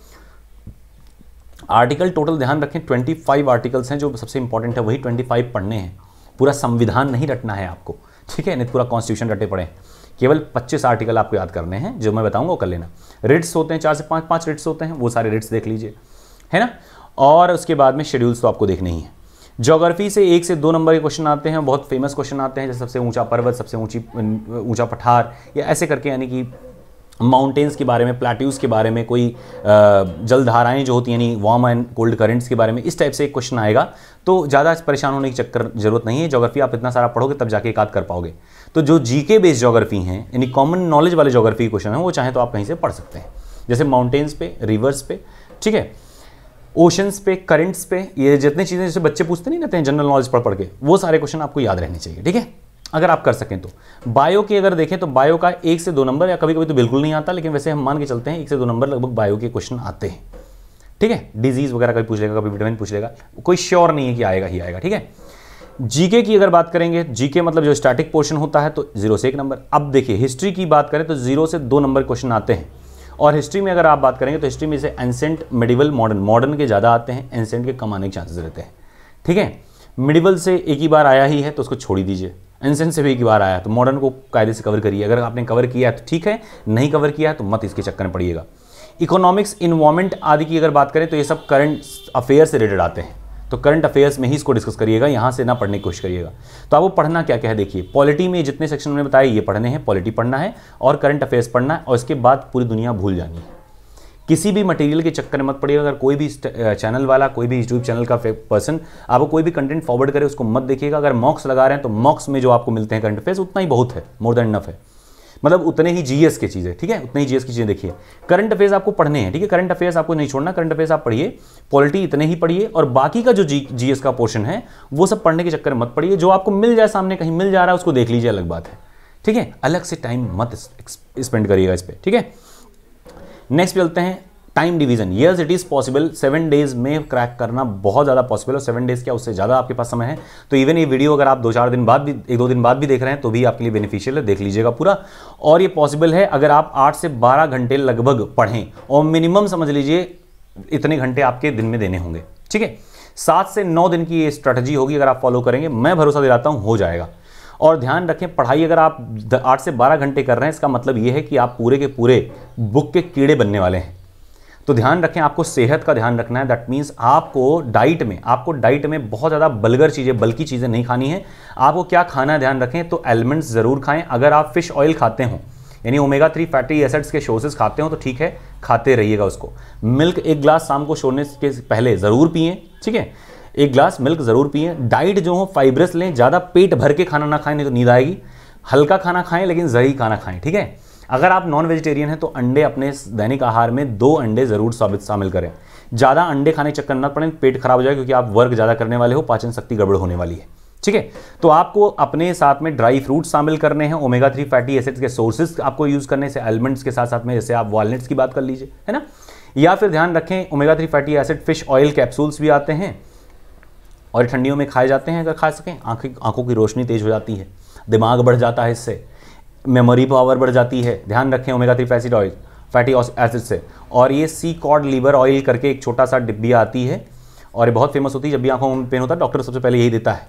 आर्टिकल टोटल ध्यान रखें 25 आर्टिकल्स हैं जो सबसे इंपॉर्टेंट है वही 25 पढ़ने हैं पूरा संविधान नहीं रटना है आपको ठीक है नहीं तो पूरा कॉन्स्टिट्यूशन रटे पड़े हैं केवल 25 आर्टिकल आपको याद करने हैं जो मैं बताऊंगा वो कर लेना रिट्स होते हैं चार से पाँच पाँच रिट्स होते हैं वो सारे रिट्स देख लीजिए है ना और उसके बाद में शेड्यूल्स तो आपको देखने ही हैं ज्योग्राफी से एक से दो नंबर के क्वेश्चन आते हैं बहुत फेमस क्वेश्चन आते हैं जैसे सबसे ऊंचा पर्वत सबसे ऊंची अं, ऊंचा पठार या ऐसे करके यानी कि माउंटेन्स के बारे में प्लाट्यूज़ के बारे में कोई जल धाराएँ जो होती हैं यानी वार्म एंड कोल्ड करेंट्स के बारे में इस टाइप से एक क्वेश्चन आएगा तो ज़्यादा परेशान होने की चक्कर जरूरत नहीं है ज्योग्राफी आप इतना सारा पढ़ोगे तब जाके एकाद कर पाओगे तो जो जी के बेस्ड जोग्राफी हैं यानी कॉमन नॉलेज वाले जोग्राफी क्वेश्चन हैं वो चाहें तो आप कहीं से पढ़ सकते हैं जैसे माउंटेन्स पे रिवर्स पे ठीक है ओशंस पे करंट्स पे ये जितने चीज़ें जैसे बच्चे पूछते नहीं रहते हैं जनरल नॉलेज पढ़ पढ़ के वो सारे क्वेश्चन आपको याद रहने चाहिए ठीक है अगर आप कर सकें तो बायो के अगर देखें तो बायो का एक से दो नंबर या कभी कभी तो बिल्कुल नहीं आता लेकिन वैसे हम मान के चलते हैं एक से दो नंबर लगभग बायो के क्वेश्चन आते हैं ठीक है डिजीज़ वगैरह कभी पूछ लेगा कभी विटामिन पूछ लेगा कोई श्योर नहीं है कि आएगा ही आएगा ठीक है जीके की अगर बात करेंगे जीके मतलब जो स्टैटिक पोर्शन होता है तो जीरो से एक नंबर अब देखिए हिस्ट्री की बात करें तो जीरो से दो नंबर क्वेश्चन आते हैं और हिस्ट्री में अगर आप बात करेंगे तो हिस्ट्री में इसे एंसेंट मेडिवल मॉडर्न मॉडर्न के ज़्यादा आते हैं एंसेंट के कम आने के चांसेस रहते हैं ठीक है मिडिवल से एक ही बार आया ही है तो उसको छोड़ दीजिए एंसेंट से भी एक ही बार आया तो मॉडर्न को कायदे से कवर करिए अगर आपने कवर किया तो ठीक है नहीं कवर किया तो मत इसके चक्कर में पड़िएगा इकोनॉमिक्स इन्वामेंट आदि की अगर बात करें तो ये सब करंट अफेयर से रिलेटेड आते हैं तो करंट अफेयर्स में ही इसको डिस्कस करिएगा यहाँ से ना पढ़ने की कोशिश करिएगा तो वो पढ़ना क्या क्या है देखिए पॉलिटी में जितने सेक्शन में बताए ये पढ़ने हैं पॉलिटी पढ़ना है और करंट अफेयर्स पढ़ना है और इसके बाद पूरी दुनिया भूल जानी है किसी भी मटेरियल के चक्कर मत पड़िए अगर कोई भी चैनल वाला कोई भी यूट्यूब चैनल का पर्सन आप कोई भी कंटेंट फॉरवर्ड करे उसको मत देखिएगा अगर मॉक्स लगा रहे हैं तो मॉक्स में जो आपको मिलते हैं करंट अफेयर्स उतना ही बहुत है मोर देन इनफ है मतलब उतने ही जीएस के चीज़ें ठीक है उतने ही जीएस की चीज़ें देखिए करंट अफेयर्स आपको पढ़ने हैं ठीक है करंट अफेयर्स आपको नहीं छोड़ना करंट अफेयर्स आप पढ़िए पॉलिटी इतने ही पढ़िए और बाकी का जो जी जीएस का पोर्शन है वो सब पढ़ने के चक्कर मत पढ़िए जो आपको मिल जाए सामने कहीं मिल जा रहा है उसको देख लीजिए अलग बात है ठीक है अलग से टाइम मत स्पेंड करिएगा इस पर ठीक है नेक्स्ट चलते हैं time division yes it is possible seven days में क्रैक करना बहुत ज़्यादा पॉसिबल है सेवन डेज क्या उससे ज़्यादा आपके पास समय है तो इवन ये वीडियो अगर आप दो चार दिन बाद भी एक दो दिन बाद भी देख रहे हैं तो भी आपके लिए बेनिफिशियल है देख लीजिएगा पूरा और ये पॉसिबल है अगर आप आठ से बारह घंटे लगभग पढ़ें और मिनिमम समझ लीजिए इतने घंटे आपके दिन में देने होंगे ठीक है सात से नौ दिन की ये स्ट्रेटजी होगी अगर आप फॉलो करेंगे मैं भरोसा दिलाता हूँ हो जाएगा और ध्यान रखें पढ़ाई अगर आप आठ से बारह घंटे कर रहे हैं इसका मतलब ये है कि आप पूरे के पूरे बुक के कीड़े बनने वाले हैं तो ध्यान रखें आपको सेहत का ध्यान रखना है दैट मीन्स आपको डाइट में आपको डाइट में बहुत ज़्यादा बलगर चीज़ें बल्कि चीज़ें नहीं खानी है आपको क्या खाना है ध्यान रखें तो एलिमेंट्स ज़रूर खाएं अगर आप फिश ऑयल खाते हों यानी ओमेगा थ्री फैटी एसिड्स के शोसेस खाते हो तो ठीक है खाते रहिएगा उसको मिल्क एक ग्लास शाम को सोने के पहले ज़रूर पिए ठीक है एक ग्लास मिल्क ज़रूर पिए डाइट जो हो फाइब्रस लें ज़्यादा पेट भर के खाना ना खाएं नहीं तो नींद आएगी हल्का खाना खाएं लेकिन ज़री खाना खाएं ठीक है अगर आप नॉन वेजिटेरियन हैं तो अंडे अपने दैनिक आहार में दो अंडे ज़रूर साबित शामिल करें ज़्यादा अंडे खाने चक्कर न पड़े पेट खराब हो जाए क्योंकि आप वर्क ज़्यादा करने वाले हो पाचन शक्ति गड़बड़ होने वाली है ठीक है तो आपको अपने साथ में ड्राई फ्रूट शामिल करने हैं ओमेगा थ्री फैटी एसिड्स के सोर्सेज आपको यूज़ करने से एलमंड्स के साथ साथ में जैसे आप वॉलट्स की बात कर लीजिए है ना या फिर ध्यान रखें omega three fatty acid fish oil capsules भी आते हैं और ठंडियों में खाए जाते हैं अगर खा सकें आँखें आंखों की रोशनी तेज हो जाती है दिमाग बढ़ जाता है इससे मेमोरी पावर बढ़ जाती है ध्यान रखें ओमेगा थ्री फैसिड ऑयल फैटी एसिड से और ये सी कॉड लीवर ऑयल करके एक छोटा सा डिब्बी आती है और ये बहुत फेमस होती है जब भी आंखों में पेन होता है डॉक्टर सबसे पहले यही देता है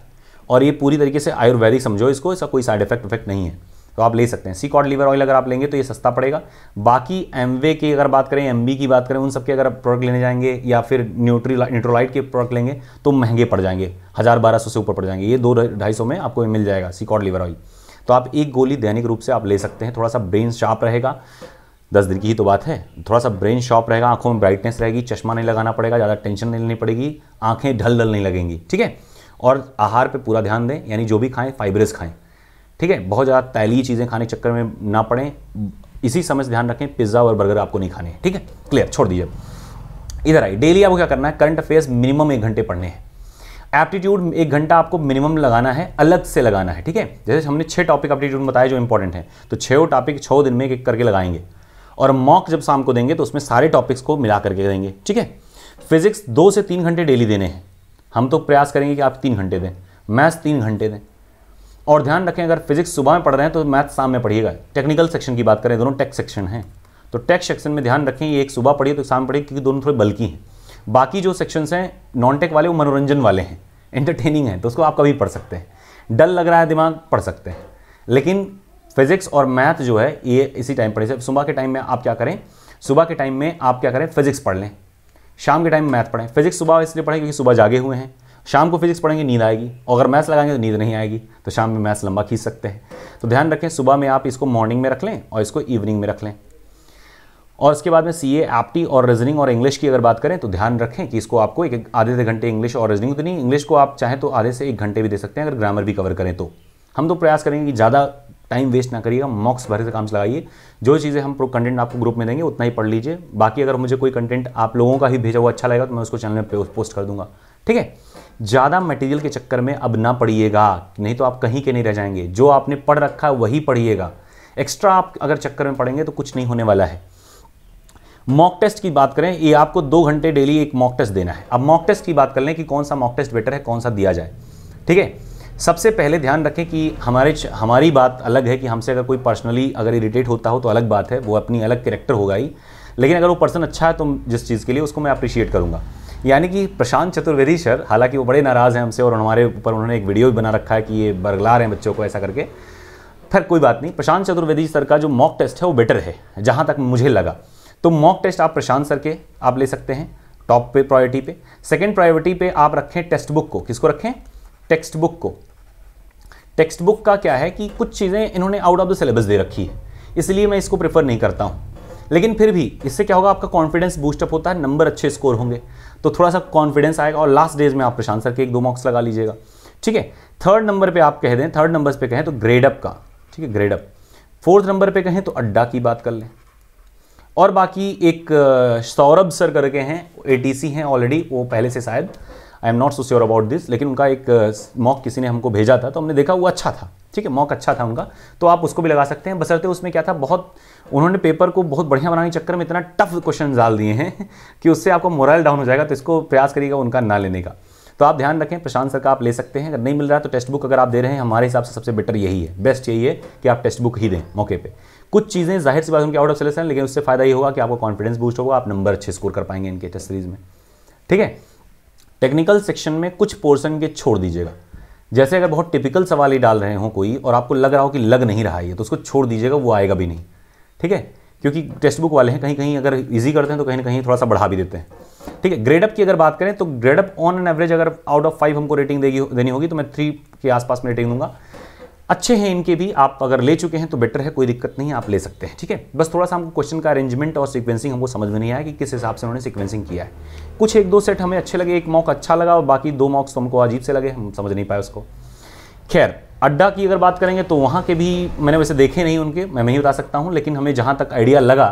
और ये पूरी तरीके से आयुर्वेदिक समझो इसको इसका कोई साइड इफेक्ट इफेक्ट नहीं है तो आप ले सकते हैं सी कॉड लीवर ऑयल अगर आप लेंगे तो ये सस्ता पड़ेगा बाकी एमवे की अगर बात करें एम की बात करें उन सबके अगर आप प्रोडक्ट लेने जाएंगे या फिर न्यूट्री न्यूट्रोलाइट के प्रोडक्ट लेंगे तो महंगे पड़ जाएंगे हज़ार बारह सौ से ऊपर पड़ जाएंगे ये दो ढाई सौ में आपको मिल जाएगा सी कॉड लीवर ऑयल तो आप एक गोली दैनिक रूप से आप ले सकते हैं थोड़ा सा ब्रेन शार्प रहेगा दस दिन की ही तो बात है थोड़ा सा ब्रेन शॉप रहेगा आंखों में ब्राइटनेस रहेगी चश्मा नहीं लगाना पड़ेगा ज़्यादा टेंशन नहीं लेनी पड़ेगी आंखें ढल ढल नहीं लगेंगी ठीक है और आहार पे पूरा ध्यान दें यानी जो भी खाएं फाइबरस खाएं ठीक है बहुत ज़्यादा तैली चीज़ें खाने चक्कर में ना पड़ें इसी समय से ध्यान रखें पिज़्ज़ा और बर्गर आपको नहीं खाने ठीक है क्लियर छोड़ दीजिए इधर आइए डेली आपको क्या करना है करंट अफेयर्स मिनिमम एक घंटे पढ़ने हैं एप्टीट्यूड एक घंटा आपको मिनिमम लगाना है अलग से लगाना है ठीक है जैसे हमने छः टॉपिक एप्टीट्यूड बताए जो इंपॉर्टेंट है तो छो टॉपिक छो दिन में एक करके लगाएंगे और मॉक जब शाम को देंगे तो उसमें सारे टॉपिक्स को मिला करके देंगे ठीक है फिजिक्स दो से तीन घंटे डेली देने हैं हम तो प्रयास करेंगे कि आप तीन घंटे दें मैथ्स तीन घंटे दें और ध्यान रखें अगर फिजिक्स सुबह में पढ़ रहे हैं तो मैथ्स शाम में पढ़िएगा टेक्निकल सेक्शन की बात करें दोनों टेक्स सेक्शन हैं तो टेक्स्ट सेक्शन में ध्यान रखें एक सुबह पढ़िए तो शाम पढ़िए क्योंकि दोनों थोड़े बल्कि हैं बाकी जो सेक्शंस हैं नॉन टेक वाले वो मनोरंजन वाले हैं एंटरटेनिंग हैं तो उसको आप कभी पढ़ सकते हैं डल लग रहा है दिमाग पढ़ सकते हैं लेकिन फिजिक्स और मैथ जो है ये इसी टाइम पढ़े सुबह के टाइम में आप क्या करें सुबह के टाइम में आप क्या करें फिजिक्स पढ़ लें शाम के टाइम में मैथ पढ़ें फिजिक्स सुबह इसलिए पढ़ें क्योंकि सुबह जागे हुए हैं शाम को फिजिक्स पढ़ेंगे नींद आएगी और अगर मैथ्स लगाएंगे तो नींद नहीं आएगी तो शाम में मैथ्स लंबा खींच सकते हैं तो ध्यान रखें सुबह में आप इसको मॉर्निंग में रख लें और इसको इवनिंग में रख लें और उसके बाद में सी ए एप्टी और रीजनिंग और इंग्लिश की अगर बात करें तो ध्यान रखें कि इसको आपको एक आधे से घंटे इंग्लिश और रीजनिंग तो नहीं इंग्लिश को आप चाहें तो आधे से एक घंटे भी दे सकते हैं अगर ग्रामर भी कवर करें तो हम तो प्रयास करेंगे कि ज़्यादा टाइम वेस्ट ना करिएगा मॉक्स भरे से काम से लगाइए जो चीज़ें हम प्रो कंटेंट आपको ग्रुप में देंगे उतना ही पढ़ लीजिए बाकी अगर मुझे कोई कंटेंट आप लोगों का ही भेजा हुआ अच्छा लगेगा तो मैं उसको चैनल में पोस्ट कर दूंगा ठीक है ज़्यादा मटेरियल के चक्कर में अब ना पढ़िएगा नहीं तो आप कहीं के नहीं रह जाएंगे जो आपने पढ़ रखा है वही पढ़िएगा एक्स्ट्रा आप अगर चक्कर में पढ़ेंगे तो कुछ नहीं होने वाला है मॉक टेस्ट की बात करें ये आपको दो घंटे डेली एक मॉक टेस्ट देना है अब मॉक टेस्ट की बात कर लें कि कौन सा मॉक टेस्ट बेटर है कौन सा दिया जाए ठीक है सबसे पहले ध्यान रखें कि हमारे हमारी बात अलग है कि हमसे अगर कोई पर्सनली अगर इरिटेट होता हो तो अलग बात है वो अपनी अलग कैरेक्टर होगा ही लेकिन अगर वो पर्सन अच्छा है तो जिस चीज़ के लिए उसको मैं अप्रिशिएट करूँगा यानी कि प्रशांत चतुर्वेदी सर हालांकि वो बड़े नाराज़ हैं हमसे और हमारे ऊपर उन्होंने एक वीडियो भी बना रखा है कि ये बरगला रहे हैं बच्चों को ऐसा करके फिर कोई बात नहीं प्रशांत चतुर्वेदी सर का जो मॉक टेस्ट है वो बेटर है जहाँ तक मुझे लगा तो मॉक टेस्ट आप प्रशांत सर के आप ले सकते हैं टॉप पे प्रायोरिटी पे सेकेंड प्रायोरिटी पे आप रखें टेक्स्ट बुक को किसको रखें टेक्स्ट बुक को टेक्स्ट बुक का क्या है कि कुछ चीज़ें इन्होंने आउट ऑफ द सिलेबस दे रखी है इसलिए मैं इसको प्रेफर नहीं करता हूँ लेकिन फिर भी इससे क्या होगा आपका कॉन्फिडेंस बूस्टअप होता है नंबर अच्छे स्कोर होंगे तो थोड़ा सा कॉन्फिडेंस आएगा और लास्ट डेज में आप प्रशांत सर के एक दो मार्क्स लगा लीजिएगा ठीक है थर्ड नंबर पर आप कह दें थर्ड नंबर पर कहें तो ग्रेडअप का ठीक है ग्रेडअप फोर्थ नंबर पे कहें तो अड्डा की बात कर लें और बाकी एक सौरभ सर करके हैं एटीसी हैं ऑलरेडी वो पहले से शायद I am not so sure about this लेकिन उनका एक मॉक किसी ने हमको भेजा था तो हमने देखा वो अच्छा था ठीक है मॉक अच्छा था उनका तो आप उसको भी लगा सकते हैं बसरते उसमें क्या था बहुत उन्होंने पेपर को बहुत बढ़िया बनाने के चक्कर में इतना टफ क्वेश्चन डाल दिए हैं कि उससे आपका मोरल डाउन हो जाएगा तो इसको प्रयास करिएगा उनका ना लेने का तो आप ध्यान रखें प्रशांत सर का आप ले सकते हैं अगर नहीं मिल रहा है तो टेक्स्ट बुक अगर आप दे रहे हैं हमारे हिसाब से सबसे बेटर यही है बेस्ट यही है कि आप टेक्स्ट बुक ही दें मौके पर कुछ चीज़ें जाहिर सी बात उनके आउट ऑफ सिलेक्शन लेकिन उससे फायदा ये होगा कि आपको कॉन्फिडेंस बूस्ट होगा आप नंबर अच्छे स्कोर कर पाएंगे इनके टेस्ट सीरीज में ठीक है टेक्निकल सेक्शन में कुछ पोर्सन के छोड़ दीजिएगा जैसे अगर बहुत टिपिकल सवाल ही डाल रहे हो कोई और आपको लग रहा हो कि लग नहीं रहा है तो उसको छोड़ दीजिएगा वो आएगा भी नहीं ठीक है क्योंकि टेक्स्ट बुक वाले हैं कहीं कहीं अगर ईजी करते हैं तो कहीं ना कहीं थोड़ा सा बढ़ा भी देते हैं ठीक है ग्रेडअप की अगर बात करें तो ग्रेडअप ऑन एन एवरेज अगर आउट ऑफ फाइव हमको रेटिंग देगी देनी होगी तो मैं थ्री के आसपास में रेटिंग दूंगा अच्छे हैं इनके भी आप अगर ले चुके हैं तो बेटर है कोई दिक्कत नहीं है आप ले सकते हैं ठीक है बस थोड़ा सा हमको क्वेश्चन का अरेंजमेंट और सीक्वेंसिंग हमको समझ में नहीं आया कि किस हिसाब से उन्होंने सीक्वेंसिंग किया है कुछ एक दो सेट हमें अच्छे लगे एक मॉक अच्छा लगा और बाकी दो मॉक्स तो हमको अजीब से लगे हम समझ नहीं पाए उसको खैर अड्डा की अगर बात करेंगे तो वहाँ के भी मैंने वैसे देखे नहीं उनके मैं नहीं बता सकता हूँ लेकिन हमें जहाँ तक आइडिया लगा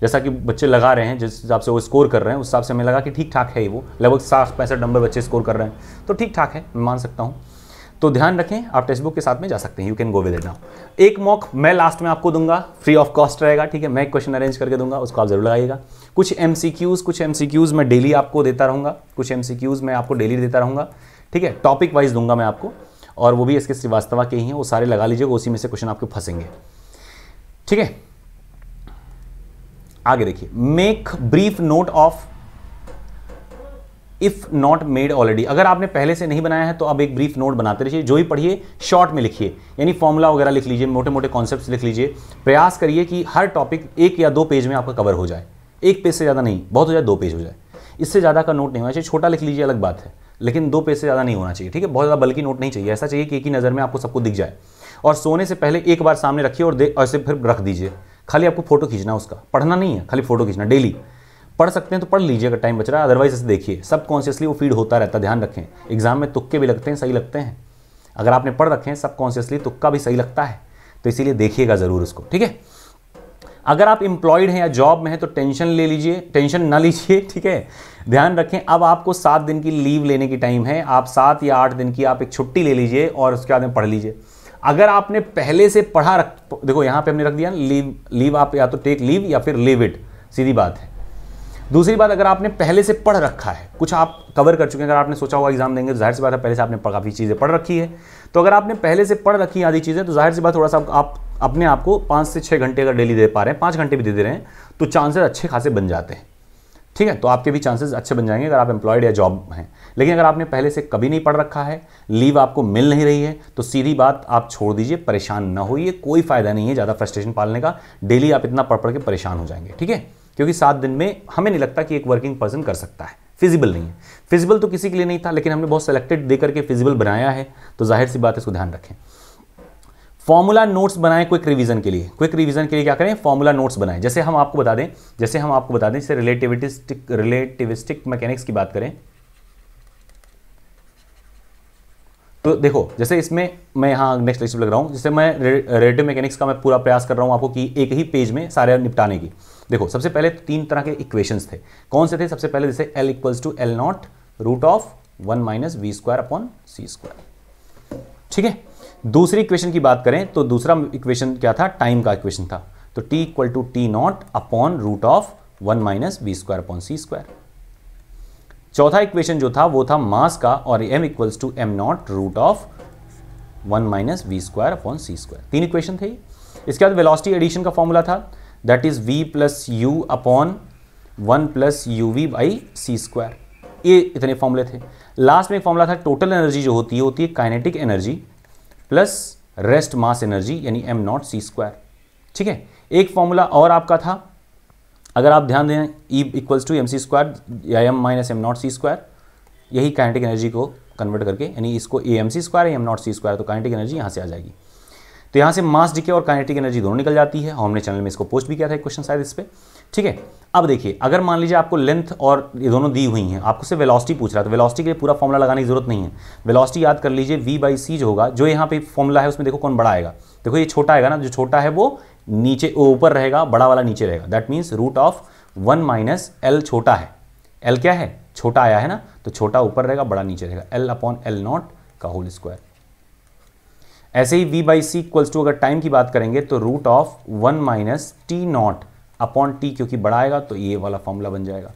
जैसा कि बच्चे लगा रहे हैं जिस हिसाब से वो स्कोर कर रहे हैं उस हिसाब से हमें लगा कि ठीक ठाक है वो लगभग साठ पैंसठ नंबर बच्चे स्कोर कर रहे हैं तो ठीक ठाक है मैं मान सकता हूँ तो ध्यान रखें आप टेक्स्ट बुक के साथ में जा सकते हैं you can go with it now एक मॉक मैं लास्ट में आपको दूंगा फ्री ऑफ कॉस्ट रहेगा ठीक है मैं एक क्वेश्चन अरेंज करके दूंगा उसको आप जरूर लगाइएगा कुछ एम कुछ एम मैं डेली आपको देता रहूँगा कुछ एम मैं आपको डेली देता रहूँगा ठीक है टॉपिक वाइज दूंगा मैं आपको और वो भी इसके श्रीवास्तव के ही हैं वो सारे लगा लीजिएगा उसी में से क्वेश्चन आपके फंसेंगे ठीक है आगे देखिए make brief note of if not made already अगर आपने पहले से नहीं बनाया है तो आप एक ब्रीफ नोट बनाते रहिए जो भी पढ़िए शॉर्ट में लिखिए यानी फॉर्मूला वगैरह लिख लीजिए मोटे मोटे कॉन्सेप्ट लिख लीजिए प्रयास करिए कि हर टॉपिक एक या दो पेज में आपका कवर हो जाए एक पेज से ज़्यादा नहीं बहुत हो जाए दो पेज हो जाए इससे ज़्यादा का नोट नहीं होना चाहिए छोटा लिख लीजिए अलग बात है लेकिन दो पेज से ज़्यादा नहीं होना चाहिए ठीक है बहुत ज़्यादा बल्कि नोट नहीं चाहिए ऐसा चाहिए कि एक ही नज़र में आपको सबको दिख जाए और सोने से पहले एक बार सामने रखिए और दे और फिर रख दीजिए खाली आपको फोटो खींचना उसका पढ़ना नहीं है खाली फोटो खींचना डेली पढ़ सकते हैं तो पढ़ लीजिएगा टाइम बच रहा है अदरवाइज इसे देखिए सब कॉन्शियसली वो फीड होता रहता है ध्यान रखें एग्जाम में तुक्के भी लगते हैं सही लगते हैं अगर आपने पढ़ रखे हैं सब कॉन्शियसली तुक्का भी सही लगता है तो इसीलिए देखिएगा ज़रूर उसको ठीक है अगर आप इंप्लॉयड हैं या जॉब में हैं तो टेंशन ले लीजिए टेंशन ना लीजिए ठीक है ध्यान रखें अब आपको सात दिन की लीव लेने की टाइम है आप सात या आठ दिन की आप एक छुट्टी ले लीजिए और उसके बाद में पढ़ लीजिए अगर आपने पहले से पढ़ा रख देखो यहाँ पे हमने रख दिया लीव लीव आप या तो टेक लीव या फिर लीव इट सीधी बात है दूसरी बात अगर आपने पहले से पढ़ रखा है कुछ आप कवर कर चुके हैं अगर आपने सोचा हुआ एग्जाम देंगे तो जाहिर सी बात है पहले से आपने काफ़ी चीज़ें पढ़ रखी है तो अगर आपने पहले से पढ़ रखी आधी चीज़ें तो जाहिर सी बात थोड़ा सा आप अपने आप को पाँच से छः घंटे अगर डेली दे पा रहे हैं पाँच घंटे भी दे दे रहे हैं तो चांसेस अच्छे खासे बन जाते हैं ठीक है तो आपके भी चांसेस अच्छे बन जाएंगे अगर आप एम्प्लॉयड या जॉब हैं लेकिन अगर आपने पहले से कभी नहीं पढ़ रखा है लीव आपको मिल नहीं रही है तो सीधी बात आप छोड़ दीजिए परेशान ना होइए कोई फ़ायदा नहीं है ज़्यादा फ्रस्ट्रेशन पालने का डेली आप इतना पढ़ पढ़ के परेशान हो जाएंगे ठीक है क्योंकि सात दिन में हमें नहीं लगता कि एक वर्किंग पर्सन कर सकता है फिजिबल नहीं है फिजिबल तो किसी के लिए नहीं था लेकिन हमने बहुत सेलेक्टेड दे करके फिजिबल बनाया है तो जाहिर सी बात है इसको ध्यान रखें फॉर्मूला नोट्स बनाएं क्विक रिवीजन के लिए क्विक रिवीजन के लिए क्या करें फॉर्मूला नोट्स बनाएं जैसे हम आपको बता दें जैसे हम आपको बता दें जैसे रिलेटिविटिस्टिक रिलेटिविस्टिक मैकेनिक्स की बात करें तो देखो जैसे इसमें मैं यहां नेक्स्ट लेक्चर लग रहा हूं जैसे मैं रिलेटिव मैकेनिक्स का मैं पूरा प्रयास कर रहा हूं आपको कि एक ही पेज में सारे निपटाने की देखो सबसे पहले तीन तरह के इक्वेशंस थे कौन से थे सबसे पहले जैसे L equals to L naught root of one minus V square upon C square ठीक है दूसरी इक्वेशन की बात करें तो दूसरा इक्वेशन क्या था टाइम का इक्वेशन था तो T equal to T naught upon root of one minus V square upon C square चौथा इक्वेशन जो था वो था मास का और M equals to M naught root of one minus V square upon C square तीन इक्वेशन थे इसके बाद वेलोसिटी एडिशन का फॉर्मूला था that is V plus U upon one plus U V by C square ये इतने फॉर्मूले थे लास्ट में एक फॉर्मूला था टोटल एनर्जी जो होती है होती है kinetic energy plus rest mass energy यानी एम नॉट सी स्क्वायर ठीक है एक फॉर्मूला और आपका था अगर आप ध्यान दें E equals to M C square या M minus M not C square यही काइनेटिक एनर्जी को कन्वर्ट करके यानी इसको a M C square M not C square तो काइनेटिक एनर्जी यहाँ से आ जाएगी तो यहाँ से मास डिके और काइनेटिक एनर्जी दोनों निकल जाती है हमने चैनल में इसको पोस्ट भी किया था एक क्वेश्चन शायद इस पर ठीक है अब देखिए अगर मान लीजिए आपको लेंथ और ये दोनों दी हुई हैं आपको सिर्फ वेलोसिटी पूछ रहा है तो वेलोसिटी के लिए पूरा फॉर्मुला लगाने की जरूरत नहीं है वेलोसिटी याद कर लीजिए वी बाई सी जो होगा जो यहाँ पे फॉर्मुला है उसमें देखो कौन बड़ा आएगा देखो ये छोटा आएगा ना जो छोटा है वो नीचे ऊपर रहेगा बड़ा वाला नीचे रहेगा that means root of one minus L छोटा है एल क्या है छोटा आया है ना तो छोटा ऊपर रहेगा बड़ा नीचे रहेगा एल अपॉन एल नॉट का होल स्क्वायर ऐसे ही v by C equals to अगर टाइम की बात करेंगे तो root of one minus T naught upon T क्योंकि बड़ा आएगा तो ये वाला फॉर्मूला बन जाएगा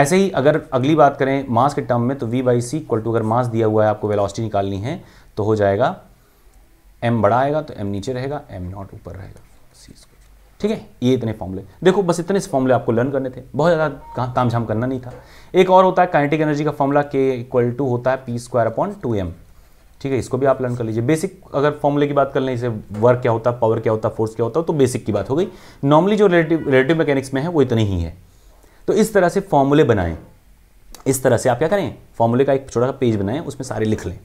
ऐसे ही अगर अगली बात करें मास के टर्म में तो v by C equal to अगर मास दिया हुआ है आपको वेलोसिटी निकालनी है तो हो जाएगा m बड़ा आएगा तो m नीचे रहेगा m नॉट ऊपर रहेगा ठीक है ये इतने फॉर्मूले देखो बस इतने से फॉर्मूले आपको लर्न करने थे बहुत ज़्यादा ताम झाम करना नहीं था एक और होता है काइनेटिक एनर्जी का फॉर्मूला के इक्वल टू होता है P square upon two M ठीक है इसको भी आप लर्न कर लीजिए बेसिक अगर फॉर्मूले की बात कर लें इसे वर्क क्या होता है पावर क्या होता है फोर्स क्या होता है तो बेसिक की बात हो गई नॉर्मली जो रिलेटिव रिलेटिव मैकेनिक्स में है वो इतनी ही है तो इस तरह से फॉर्मूले बनाएं इस तरह से आप क्या करें फॉर्मूले का एक छोटा सा पेज बनाएं उसमें सारे लिख लें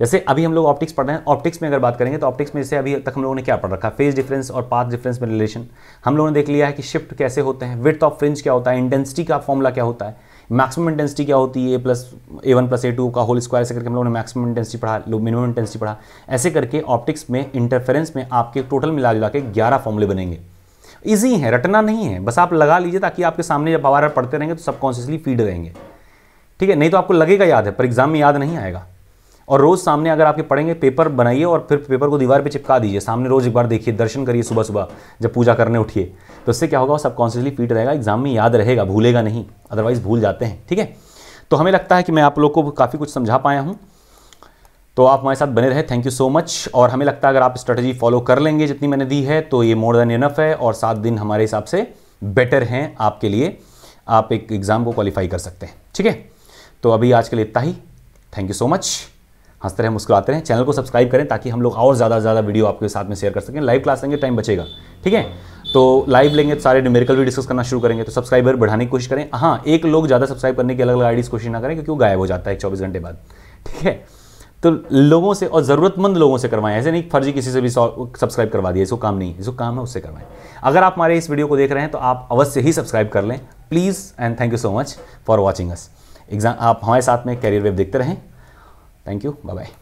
जैसे अभी हम लोग ऑप्टिक्स पढ़ रहे हैं ऑप्टिक्स में अगर बात करेंगे तो ऑप्टिक्स में जैसे अभी तक हम लोगों ने क्या पढ़ रखा फेज डिफरेंस और पाथ डिफरेंस में रिलेशन हम लोगों ने देख लिया है कि शिफ्ट कैसे होते हैं विथ ऑफ फ्रिंज क्या होता है इंटेंसिटी का फॉर्मूला क्या होता है मैक्सिमम इंटेंसिटी क्या होती है A plus A one plus A two का होल स्क्वायर ऐसे करके हम लोगों ने मैक्सिमम इंटेंसिटी पढ़ा मिनिमम इंटेंसिटी पढ़ा ऐसे करके ऑप्टिक्स में इंटरफेरेंस में आपके टोटल मिला जुला के ग्यारह फॉर्मूले बनेंगे ईजी है रटना नहीं है बस आप लगा लीजिए ताकि आपके सामने जब आवारा पढ़ते रहेंगे तो सबकॉन्शियसली फीड रहेंगे ठीक है नहीं तो आपको लगेगा याद है पर एग्जाम में याद नहीं आएगा और रोज़ सामने अगर आपके पढ़ेंगे पेपर बनाइए और फिर पेपर को दीवार पे चिपका दीजिए सामने रोज़ एक बार देखिए दर्शन करिए सुबह सुबह जब पूजा करने उठिए तो इससे क्या होगा वो सबकॉन्शियसली फिट रहेगा एग्जाम में याद रहेगा भूलेगा नहीं अदरवाइज़ भूल जाते हैं ठीक है तो हमें लगता है कि मैं आप लोग को काफ़ी कुछ समझा पाया हूँ तो आप हमारे साथ बने रहे थैंक यू सो मच और हमें लगता है अगर आप स्ट्रेटजी फॉलो कर लेंगे जितनी मैंने दी है तो ये मोर देन इनफ है और सात दिन हमारे हिसाब से बेटर हैं आपके लिए आप एक एग्ज़ाम को क्वालिफाई कर सकते हैं ठीक है तो अभी आज के लिए इतना ही थैंक यू सो मच हम ສະ તે હમ સ્કુલાતે રહે ચેનલ કો સબસ્ક્રાઇબ કરે તાકી હમ લોગ ઓર જ્યાદા જ્યાદા વિડિયો આપકે સાથ મે શેર કર સકે લાઈવ ક્લાસ હૈંગે ટાઈમ બચેગા ઠીક હે તો લાઈવ લેંગે سارے ન્યુમેરિકલ વિ ડિસ્કસ કરના શુરુ કરેંગે તો સબસ્ક્રાઇબર બઢાને કી કોશિશ કરે હા એક લોગ જ્યાદા સબસ્ક્રાઇબ કરને કે અલગ અલગ આઈડીસ કોશિશ ના કરે ક્યોકી વો ગાયબ હો જાતા હે 24 ઘંટે બાદ ઠીક હે તો લોગો સે ઓર જરૂરત مند લોગો સે કરવાયે એસે નહીં ફરજી કિસી સે ભી સબસ્ક્રાઇબ કરવા દિયા ইসકો કામ નહીં ইসકો કામ હે ઉસે કરવાયે અગર આપ મારે ইস વિડિયો કો દેખ રહે હે તો આપ અવશ્ય હી સબસ્ક્રાઇબ કર લે please and thank you so much for watching us આપ હમે Thank you. Bye bye.